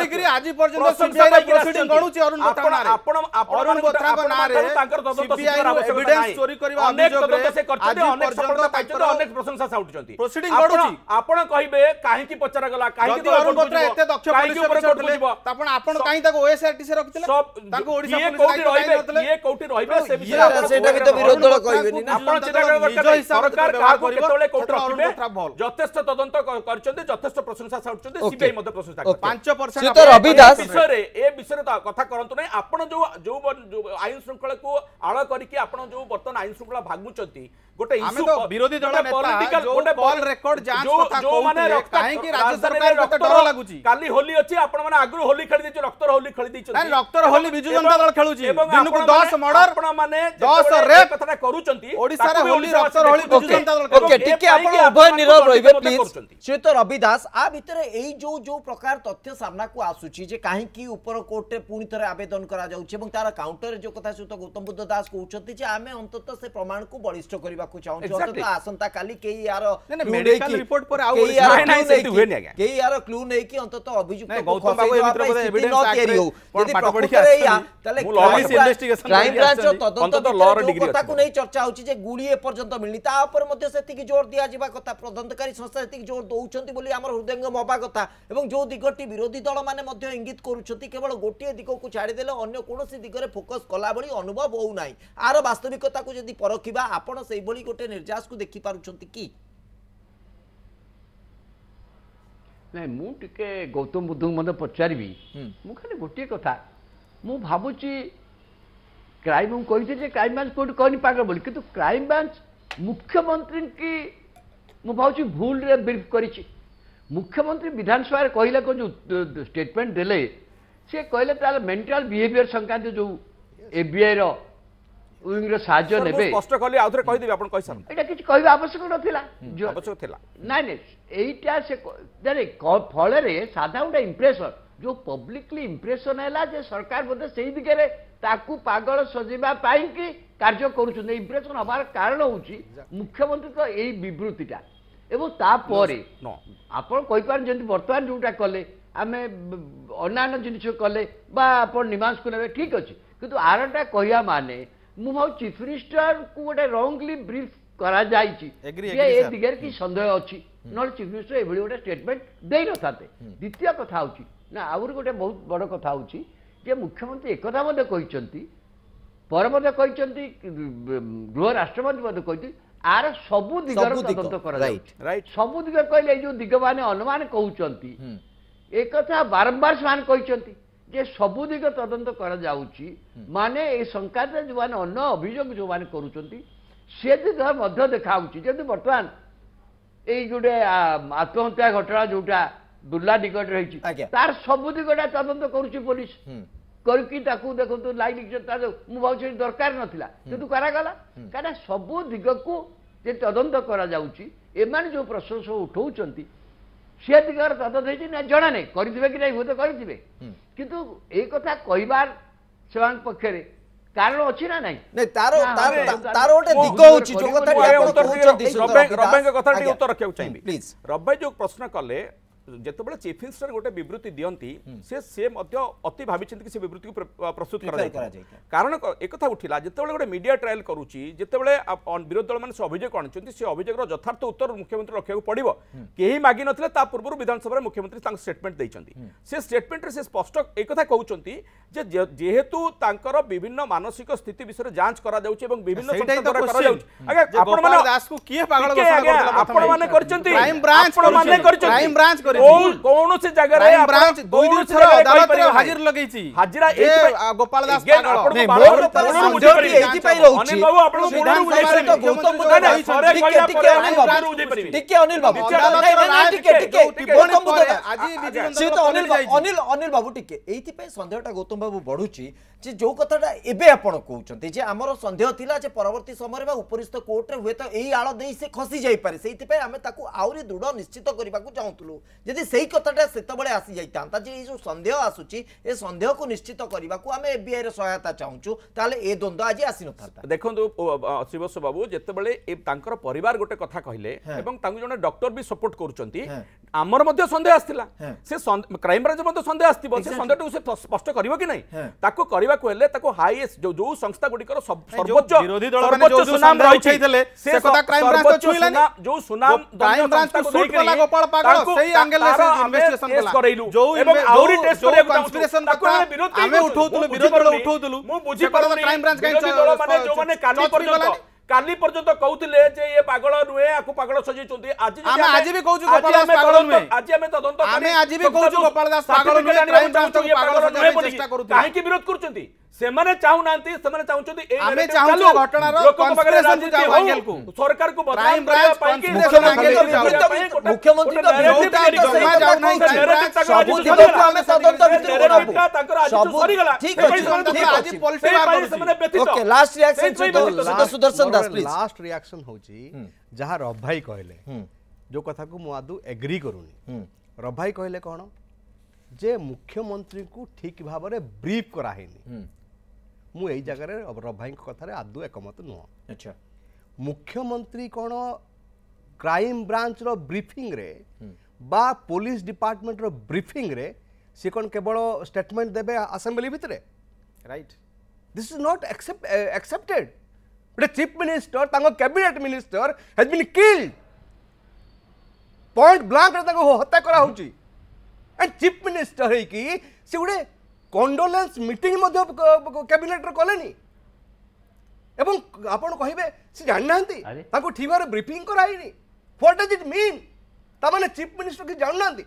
କରିକିରି ଆଜି ପର୍ଯ୍ୟନ୍ତ ସିବିଆଇ ରେ ପ୍ରୋସିଡିଂ ଗଣୁଛି ଅରୁଣ ବୋଥ୍ରାଙ୍କ ନାଁରେ ଆପଣ ଅରୁଣ ବୋଥ୍ରାଙ୍କ ନାଁରେ ତାଙ୍କର ତଦନ୍ତ ସିବିଆଇ ଏଭିଡେନ୍ସ ଚୋରି କରିବା ଅଭିଯୋଗରେ ସେ କରିଛନ୍ତି ଅନେକ ସଫଳତା ପାଇଛନ୍ତି ଅନେକ ପ୍ରଶଂସା ସାଉଟୁଛନ୍ତି ପ୍ରୋସିଡିଂ ଗଣୁଛି ଆପଣ କହିବେ କାହିଁକି ପଚରା ଗଲା କାହିଁକି ଅରୁଣ ବୋଥ୍ରା ଏତେ ଦକ୍ଷ ପୁଲିସ ଉପରେ କରିଥିଲେ ଆପଣ ଆପଣ କାହିଁ ତାକୁ ଓଏସଆରଟିସି ରଖିଥିଲେ ତାଙ୍କୁ ଓଡ଼ିଶା ପୁଲିସ ରହିବେ ଇଏ କୋଉଠି ରହିବେ ସେ ବିଷୟରେ ସେଇଟା ବି ତ ବିରୋଧୀ ଦଳ କହିବେନି ନା ଆପଣ ଚିନ୍ତା କରନ୍ତୁ ସରକାର କାହାକୁ କେତେବେଳେ କୋଉଠି ରଖିବେ ଯଥେଷ୍ଟ ତଦନ୍ତ କରିଛନ୍ତି ଯଥେଷ୍ଟ ପ୍ରଶଂସା ସାଉଟୁଛନ୍ତି ସିବିଆଇ ମଧ୍ୟ ପ୍ରଶଂସା କରୁଛନ୍ତି 5% ଆପଣ ଯୋଉ ଆଇନ ଶୃଙ୍ଖଳାକୁ ଆଳ କରିକି ଆପଣ ଯୋଉ ବର୍ତ୍ତମାନ ଆଇନ ଶୃଙ୍ଖଳା ଭାଙ୍ଗୁଛନ୍ତି गोटे इशू तो विरोधी दल पॉलिटिकल गोटे बॉल रिकॉर्ड जांच कथा को माने रक्त काहे कि राज्य सरकार रक्त लागु छी काली होली अछि आपण माने आगु होली खेलि दिछो रक्त होली खेलि दिछो नै रक्त होली बिजु जनता दल खेलु छी दिन को 10 मर्डर आपण माने 10 रेप कथा करू छंती ओडिसा रे होली रक्त होली बिजु जनता दल ओके ठीक है आपण उभय नीरव रहिबे प्लीज श्रीत रविदास आ भितरे एई जो जो प्रकार तथ्य सामना को आसु छी जे काहे कि ऊपर कोर्ट रे पूर्ण तरह आवेदन करा जाउ छी एवं तार काउंटर जे कथा सुत गौतम बुद्ध दास कहउ छथि जे आमे अंततः से प्रमाण को बलिष्ठ करबा କରିବାକୁ ଚାହୁଁଛୁ ଅନ୍ତତଃ ଆସନ୍ତାକାଲି କେହି ୟାର ମେଡିକାଲ ରିପୋର୍ଟ ପରେ ଆଉ ନାଇଁ ନାଇଁ ସେଠି ହୁଏନି ଆଜ୍ଞା କେହି ୟାର କ୍ଲୁ ନେଇକି ଅନ୍ତତଃ ଅଭିଯୁକ୍ତ ଗୌତମ ବାବୁ ଏ ଭିତରେ ବୋଧେ ଏଭିଡେନ୍ସ ତିଆରି ହଉ ଯଦି ପ୍ରକୃତରେ ଏଇଆ ତାହେଲେ କ୍ରାଇମ ବ୍ରାଞ୍ଚ ତଦନ୍ତ କଥାକୁ ନେଇ ଚର୍ଚ୍ଚା ହେଉଛି ଯେ ଗୁଳିଏ ପର୍ଯ୍ୟନ୍ତ ମିଳିନି ତା ଉପରେ ମଧ୍ୟ ସେତିକି ଜୋର ଦିଆଯିବା କଥା ତଦନ୍ତକାରୀ ସଂସ୍ଥା ସେତିକି ଜୋର ଦେଉଛନ୍ତି ବୋଲି ଆମର ହୃଦୟଙ୍ଗମ ହେବା କଥା ଏବଂ ଯେଉଁ ଦିଗଟି ବିରୋଧୀ ଦଳମାନେ ମଧ୍ୟ ଇଙ୍ଗିତ କରୁଛନ୍ତି କେବଳ ଗୋଟିଏ ଦିଗକୁ ଛାଡ଼ିଦେଲେ ଅନ୍ୟ କୌଣସି ଦିଗରେ ଫୋକସ୍ କଲା ଭଳି ଅନୁଭବ ହେଉନାହିଁ ଆର ବାସ୍ତବିକତାକୁ ଯଦି ପରଖିବା ଆପଣ ସେଇଭଳି भाई गोटे निर्जास को देखी पार कि नहीं मुझे गौतम बुद्ध को मतलब पचार खाली गोटे कथा मु क्राइम कही क्राइम ब्रांच कौट कर पागल कि क्राइम ब्रांच मुख्यमंत्री की मुझे भूल ब्रिफ कर मुख्यमंत्री विधानसभा कहला कौन जो स्टेटमेंट दे सी कहला मेन्टाल बिहेयर संक्रांत जो एफबीआई एबीआई ୱିଙ୍ଗର ସାହାଯ୍ୟ ନେବେ ସ୍ପଷ୍ଟ କଲି ଆଉ ଥରେ କହିଦେବି ଆପଣ କହିସାରନ୍ତୁ ଏଇଟା କିଛି କହିବା ଆବଶ୍ୟକ ନଥିଲା ଆବଶ୍ୟକ ଥିଲା ନାଇଁ ନାଇଁ ଏଇଟା ସେ ଫଳରେ ସାଧା ଗୋଟେ ଇମ୍ପ୍ରେସନ୍ ଯେଉଁ ପବ୍ଲିକଲି ଇମ୍ପ୍ରେସନ୍ ହେଲା ଯେ ସରକାର ବୋଧେ ସେଇ ଦିଗରେ ତାକୁ ପାଗଳ ସଜେଇବା ପାଇଁ କି କାର୍ଯ୍ୟ କରୁଛନ୍ତି ଇମ୍ପ୍ରେସନ୍ ହେବାର କାରଣ ହେଉଛି ମୁଖ୍ୟମନ୍ତ୍ରୀଙ୍କ ଏଇ ବିବୃତ୍ତିଟା ଏବଂ ତାପରେ ଆପଣ କହିପାରନ୍ତି ଯେମିତି ବର୍ତ୍ତମାନ ଯେଉଁଟା କଲେ ଆମେ ଅନ୍ୟାନ୍ୟ ଜିନିଷ କଲେ ବା ଆପଣ ନିମାଂସକୁ ନେବେ ଠିକ୍ ଅଛି କିନ୍ତୁ ଆରଟା କହିବା ମାନେ ମୁଁ ଭାବୁଛି ଚିଫ୍ ଗୋଟେ ରଙ୍ଗଲି ବ୍ରିଫ୍ କରାଯାଇଛି ଯେ ଏ ଦିଗରେ କି ସନ୍ଦେହ ଅଛି ନହେଲେ ଚିଫ୍ ମିନିଷ୍ଟର ଏଭଳି ଗୋଟେ ଷ୍ଟେଟମେଣ୍ଟ ଦେଇନଥାନ୍ତେ ଦ୍ୱିତୀୟ କଥା ହେଉଛି ନା ଆହୁରି ଗୋଟେ ବହୁତ ବଡ଼ କଥା ହେଉଛି ଯେ ମୁଖ୍ୟମନ୍ତ୍ରୀ ଏକଥା ମଧ୍ୟ କହିଛନ୍ତି ପରେ ମଧ୍ୟ କହିଛନ୍ତି ଗୃହ ରାଷ୍ଟ୍ରମନ୍ତ୍ରୀ ମଧ୍ୟ କହିଛନ୍ତି ଆର ସବୁ ଦିଗର ତଦନ୍ତ କରାଯାଇଛି ସବୁ ଦିଗ କହିଲେ ଏଇ ଯେଉଁ ଦିଗମାନେ ମାନେ ଅନୁମାନ କହୁଛନ୍ତି ଏକଥା ବାରମ୍ବାର ସେମାନେ କହିଛନ୍ତି ଯେ ସବୁ ଦିଗ ତଦନ୍ତ କରାଯାଉଛି ମାନେ ଏ ସଂକ୍ରାନ୍ତରେ ଯେଉଁମାନେ ଅନ୍ୟ ଅଭିଯୋଗ ଯେଉଁମାନେ କରୁଛନ୍ତି ସେ ଦିଗରେ ମଧ୍ୟ ଦେଖାହେଉଛି ଯେମିତି ବର୍ତ୍ତମାନ ଏଇ ଯୋଉଟେ ଆତ୍ମହତ୍ୟା ଘଟଣା ଯୋଉଟା ବୁର୍ଲା ନିକଟରେ ହେଇଛି ତାର ସବୁ ଦିଗଟା ତଦନ୍ତ କରୁଛି ପୋଲିସ କରିକି ତାକୁ ଦେଖନ୍ତୁ ଲାଇନ ତାର ମୁଁ ଭାବୁଛି ଦରକାର ନଥିଲା କିନ୍ତୁ କରାଗଲା କାରଣ ସବୁ ଦିଗକୁ ଯେ ତଦନ୍ତ କରାଯାଉଛି ଏମାନେ ଯେଉଁ ପ୍ରଶ୍ନ ସବୁ সে দিগার তদন্ত হয়েছে না জনা নেই করে কি না হুয়ে করে কিন্তু এই কথা কহবার সে পক্ষে কারণ অছি না নাই তার তার তার গোটে দিগ হচ্ছে যে কথাটি আপনি কহুচন্তি রবাইঙ্গ কথাটি উত্তর রাখিବାକୁ চাইবি প্লিজ রবাই যে প্রশ্ন কলে ଯେତେବେଳେ ଚିଫ୍ ମିନିଷ୍ଟର ଗୋଟେ ବିବୃତ୍ତି ଦିଅନ୍ତି ସେ ସେ ମଧ୍ୟ ଅତି ଭାବିଛନ୍ତି କି ସେ ବିବୃତ୍ତିକୁ ପ୍ରସ୍ତୁତ କରାଯାଇ କାରଣ ଏକଥା ଉଠିଲା ଯେତେବେଳେ ଗୋଟେ ମିଡିଆ ଟ୍ରାଏଲ୍ କରୁଛି ଯେତେବେଳେ ବିରୋଧୀ ଦଳମାନେ ସେ ଅଭିଯୋଗ ଆଣୁଛନ୍ତି ସେ ଅଭିଯୋଗର ଯଥାର୍ଥ ଉତ୍ତର ମୁଖ୍ୟମନ୍ତ୍ରୀ ରଖିବାକୁ ପଡ଼ିବ କେହି ମାଗିନଥିଲେ ତା ପୂର୍ବରୁ ବିଧାନସଭାରେ ମୁଖ୍ୟମନ୍ତ୍ରୀ ତାଙ୍କ ଷ୍ଟେଟମେଣ୍ଟ ଦେଇଛନ୍ତି ସେ ଷ୍ଟେଟମେଣ୍ଟରେ ସେ ସ୍ପଷ୍ଟ ଏକଥା କହୁଛନ୍ତି ଯେ ଯେହେତୁ ତାଙ୍କର ବିଭିନ୍ନ ମାନସିକ ସ୍ଥିତି ବିଷୟରେ ଯାଞ୍ଚ କରାଯାଉଛି ଏବଂ ବିଭିନ୍ନ କରାଯାଉଛି ଆଜ୍ଞା ଆପଣମାନେ ଆପଣମାନେ କରିଛନ୍ତି ଆପଣମାନେ କରିଛନ୍ତି କୌଣସି ଜାଗାରେ କୌଣସି ଜାଗାରେ ହାଜିର ଲଗେଇଛି ହାଜିରା ଗୋପାଳ ଦାସ ଟିକେ ଅନିଲ ବାବୁ ଅନିଲ ଅନିଲ ବାବୁ ଟିକେ ଏଇଥିପାଇଁ ସନ୍ଦେହଟା ଗୌତମ ବାବୁ ବଢୁଛି ଯେ ଯୋଉ କଥାଟା ଏବେ ଆପଣ କହୁଛନ୍ତି ଯେ ଆମର ସନ୍ଦେହ ଥିଲା ଯେ ପରବର୍ତ୍ତୀ ସମୟରେ ବା ଉପରିସ୍ଥ କୋର୍ଟରେ ହୁଏତ ଏଇ ଆଳ ଦେଇ ସେ ଖସି ଯାଇପାରେ ସେଇଥିପାଇଁ ଆମେ ତାକୁ ଆହୁରି ଦୃଢ ନିଶ୍ଚିତ କରିବାକୁ ଚାହୁଁଥିଲୁ ଯଦି ସେଇ କଥାଟା ସେତେବେଳେ ଆସିଯାଇଥାନ୍ତା ଯେ ଏଇ ଯେଉଁ ସନ୍ଦେହ ଆସୁଛି ଏ ସନ୍ଦେହକୁ ନିଶ୍ଚିତ କରିବାକୁ ଆମେ ଏଫ୍ବିଆଇର ସହାୟତା ଚାହୁଁଛୁ ତାହେଲେ ଏ ଦ୍ୱନ୍ଦ୍ୱ ଆଜି ଆସିନଥାନ୍ତା ଦେଖନ୍ତୁ ଶ୍ରୀବତ୍ସ ବାବୁ ଯେତେବେଳେ ତାଙ୍କର ପରିବାର ଗୋଟେ କଥା କହିଲେ ଏବଂ ତାଙ୍କୁ ଜଣେ ଡକ୍ଟର ବି ସପୋର୍ଟ କରୁଛନ୍ତି ଆମର ମଧ୍ୟ ସନ୍ଦେହ ଆସିଥିଲା ସେ କ୍ରାଇମବ୍ରାଞ୍ଚ ମଧ୍ୟ ସନ୍ଦେହ ଆସିଥିବ ସେ ସନ୍ଦେହଟାକୁ ସେ ସ୍ପଷ୍ଟ କରିବ କି ନାହିଁ ତାକୁ କରିବାକୁ ହେଲେ ତାକୁ ହାଇଏଷ୍ଟ ଯୋଉ ସଂସ୍ଥା ଗୁଡ଼ିକର ସର୍ବୋଚ୍ଚ ବିରୋଧୀ ଦଳମାନେ ସୁନାମ ରହିଥିଲେ ସେ କଥା କ୍ରାଇମବ୍ରାଞ୍ଚ ଛୁଇଁଲାନି ଯୋଉ ସୁନାମ କ୍ରାଇମବ୍ରାଞ୍ଚକୁ ସୁଟ୍ କଲା ଗୋପାଳ ପାଗଳ ସେଇ ଆଙ୍ଗେଲ ତାର ଆମେ ଟେଷ୍ଟ କରେଇଲୁ ଏବଂ ଆହୁରି ଟେଷ୍ଟ କରିବାକୁ କନସ୍ପିରେସନ କଥା ଆମେ ଉଠଉଥିଲୁ ବିରୋଧୀ ଦଳ ଉଠଉଥିଲୁ ମୁଁ ବୁଝି ପାରୁନି କ୍ରାଇମ ବ୍ରାଞ୍ଚ କାଇଁ ବିରୋଧୀ ଦଳ ମାନେ ଯୋଉମାନେ କାଲି ପର୍ଯ୍ୟନ୍ତ কালি পর্যন্ত কৌলে যে ইয়ে পাগল নুহে আকু পাগল সজিছন্তি আজি আমি আজি বি কৌছু গোপাল দাস পাগল নুহে আজি আমি তদন্ত আমি আজি বি কৌছু গোপাল দাস পাগল নুহে ক্রাইম ব্রাঞ্চ ইয়ে পাগল নুহে বলি কাহিকি বিরোধ করছন্তি সেমানে চাহুনান্তি সেমানে চাহুছন্তি এই আমি চাহুছু ঘটনার কনস্পিরেসন চাহু আঙ্গেল কু সরকার কু বদলাই ব্রাঞ্চ কনস্পিরেসন আঙ্গেল মুখ্যমন্ত্রী তো বিরোধটা তো জমা যাও নাই সবু দিনকু আমি তদন্ত ভিতরে নবু সবু ঠিক আছে আজি পলিটিক্স সেমানে ব্যতীত okay last reaction Sudarshan Das last reaction ହେଉଛି ଯାହା ରଭାଇ କହିଲେ ଯେଉଁ କଥାକୁ ମୁଁ ଆଦୌ ଏଗ୍ରି କରୁନି ରଭାଇ କହିଲେ କ'ଣ ଯେ ମୁଖ୍ୟମନ୍ତ୍ରୀଙ୍କୁ ଠିକ୍ ଭାବରେ ବ୍ରିଫ୍ କରାହେଇନି ମୁଁ ଏଇ ଜାଗାରେ ରଭାଇଙ୍କ କଥାରେ ଆଦୌ ଏକମତ ନୁହଁ ଆଚ୍ଛା ମୁଖ୍ୟମନ୍ତ୍ରୀ କ'ଣ କ୍ରାଇମ୍ ବ୍ରାଞ୍ଚର ବ୍ରିଫିଂରେ ବା ପୋଲିସ ଡିପାର୍ଟମେଣ୍ଟର ବ୍ରିଫିଂରେ ସେ କ'ଣ କେବଳ ଷ୍ଟେଟମେଣ୍ଟ ଦେବେ ଆସେମ୍ବଲି ଭିତରେ right this is not accepted ଗୋଟେ ଚିଫ୍ ମିନିଷ୍ଟର ତାଙ୍କ cabinet minister has been killed point ବ୍ଲାଙ୍କରେ ତାଙ୍କୁ ହତ୍ୟା କରାହେଉଛି ଆଣ୍ଡ ଚିଫ୍ ମିନିଷ୍ଟର ହେଇକି ସେ ଗୋଟେ କଣ୍ଡୋଲେନ୍ସ ମିଟିଂ ମଧ୍ୟ କ୍ୟାବିନେଟ୍ର କଲେନି ଏବଂ ଆପଣ କହିବେ ସେ ଜାଣିନାହାନ୍ତି ତାଙ୍କୁ ଠିକ୍ ଭାବରେ ବ୍ରିଫିଂ କରାହେଇନି ହ୍ୱାଟ୍ ଡଜ୍ ଇଟ୍ ମିନ୍ ତାମାନେ ଚିଫ୍ ମିନିଷ୍ଟର କିଛି ଜାଣୁନାହାନ୍ତି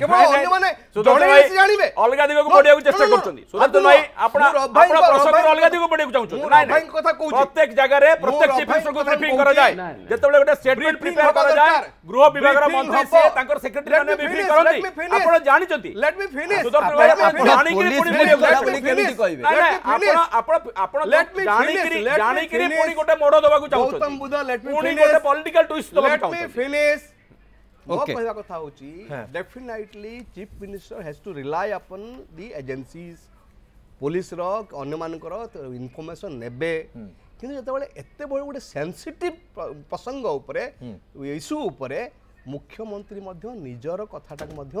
কেবল অন্যমানে জননীতি জানিবে অলগা দিগକୁ বড়িয়াକୁ চেষ্টা করছନ୍ତି সুদন্ত ভাই আপনা আপনা প্রসঙ্গের অলগা দিগକୁ বড়িয়াକୁ চাহুছନ୍ତି নাই ভাই কথা কইছি প্রত্যেক জায়গারে প্রত্যেক চিফ মিনিস্টারକୁ ব্রিফিং করা যায় যেতবেলে গোটে স্টেটমেন্ট প্রিপেয়ার করা যায় গৃহ বিভাগর মন্ত্রী সে তাঙ্কর সেক্রেটারি মানে ব্রিফিং করନ୍ତି আপনা জানিছନ୍ତି লেট মি ফিনিশ সুদন্ত ভাই আপনা জানিকিরি পুনি বড়িয়াକୁ বলি কেমিতি কইবে নাই আপনা আপনা আপনা জানিকিরি জানিকিরি পুনি গোটে মোড় দেବାକୁ চাহুছନ୍ତି Gautam Buddha let me finish পুনি গোটে পলিটিক্যাল টুইস্ট দেବାକୁ চাহুছନ୍ତି লেট মি ফিনিশ କହିବା କଥା ହେଉଛି ଡେଫିନେଟଲି ଚିଫ୍ ମିନିଷ୍ଟର ହେଜ୍ ପୋଲିସର ଅନ୍ୟମାନଙ୍କର ଇନଫର୍ମେସନ୍ ନେବେ କିନ୍ତୁ ଯେତେବେଳେ ଏତେବେଳେ ଗୋଟେ ସେନ୍ସିଟିଭ୍ ପ୍ରସଙ୍ଗ ଉପରେ ଇସ୍ୟୁ ଉପରେ ମୁଖ୍ୟମନ୍ତ୍ରୀ ମଧ୍ୟ ନିଜର କଥାଟାକୁ ମଧ୍ୟ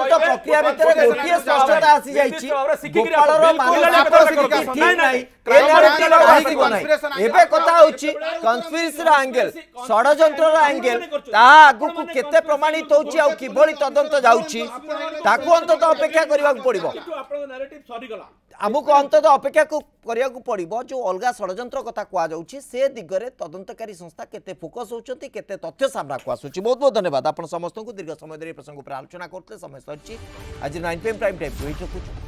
তদন্ত প্রক্রিয়া ভিতরে গোটিয়ে স্পষ্টতা আসি যাইছি গোপালর এবে কথা হচ্ছে কনস্পিরেসির আঙ্গেল ষড়যন্ত্রর আঙ্গেল তাহা আগুকু কেতে প্রমাণিত হচ্ছে আর কিভাবে তদন্ত যাচ্ছে তাকে অন্তত অপেক্ষা করা পড়ব আপনার ন্যারেটিভ সরিগলা ଆମକୁ ଅନ୍ତତଃ ଅପେକ୍ଷା କରିବାକୁ ପଡ଼ିବ ଯେଉଁ ଅଲଗା ଷଡ଼ଯନ୍ତ୍ର କଥା କୁହାଯାଉଛି ସେ ଦିଗରେ ତଦନ୍ତକାରୀ ସଂସ୍ଥା କେତେ ଫୋକସ୍ ହେଉଛନ୍ତି କେତେ ତଥ୍ୟ ସାମ୍ନାକୁ ଆସୁଛି ବହୁତ ବହୁତ ଧନ୍ୟବାଦ ଆପଣ ସମସ୍ତଙ୍କୁ ଦୀର୍ଘ ସମୟ ଧରି ଏ ପ୍ରସଙ୍ଗ ଉପରେ ଆଲୋଚନା କରୁଥିଲେ ସମୟ ସରିଛି ଆଜି ନାଇନ୍ ପିଏମ୍ ପ୍ରାଇମ୍ ଟାଇମ୍ ଏଇଠି ରଖୁଛୁ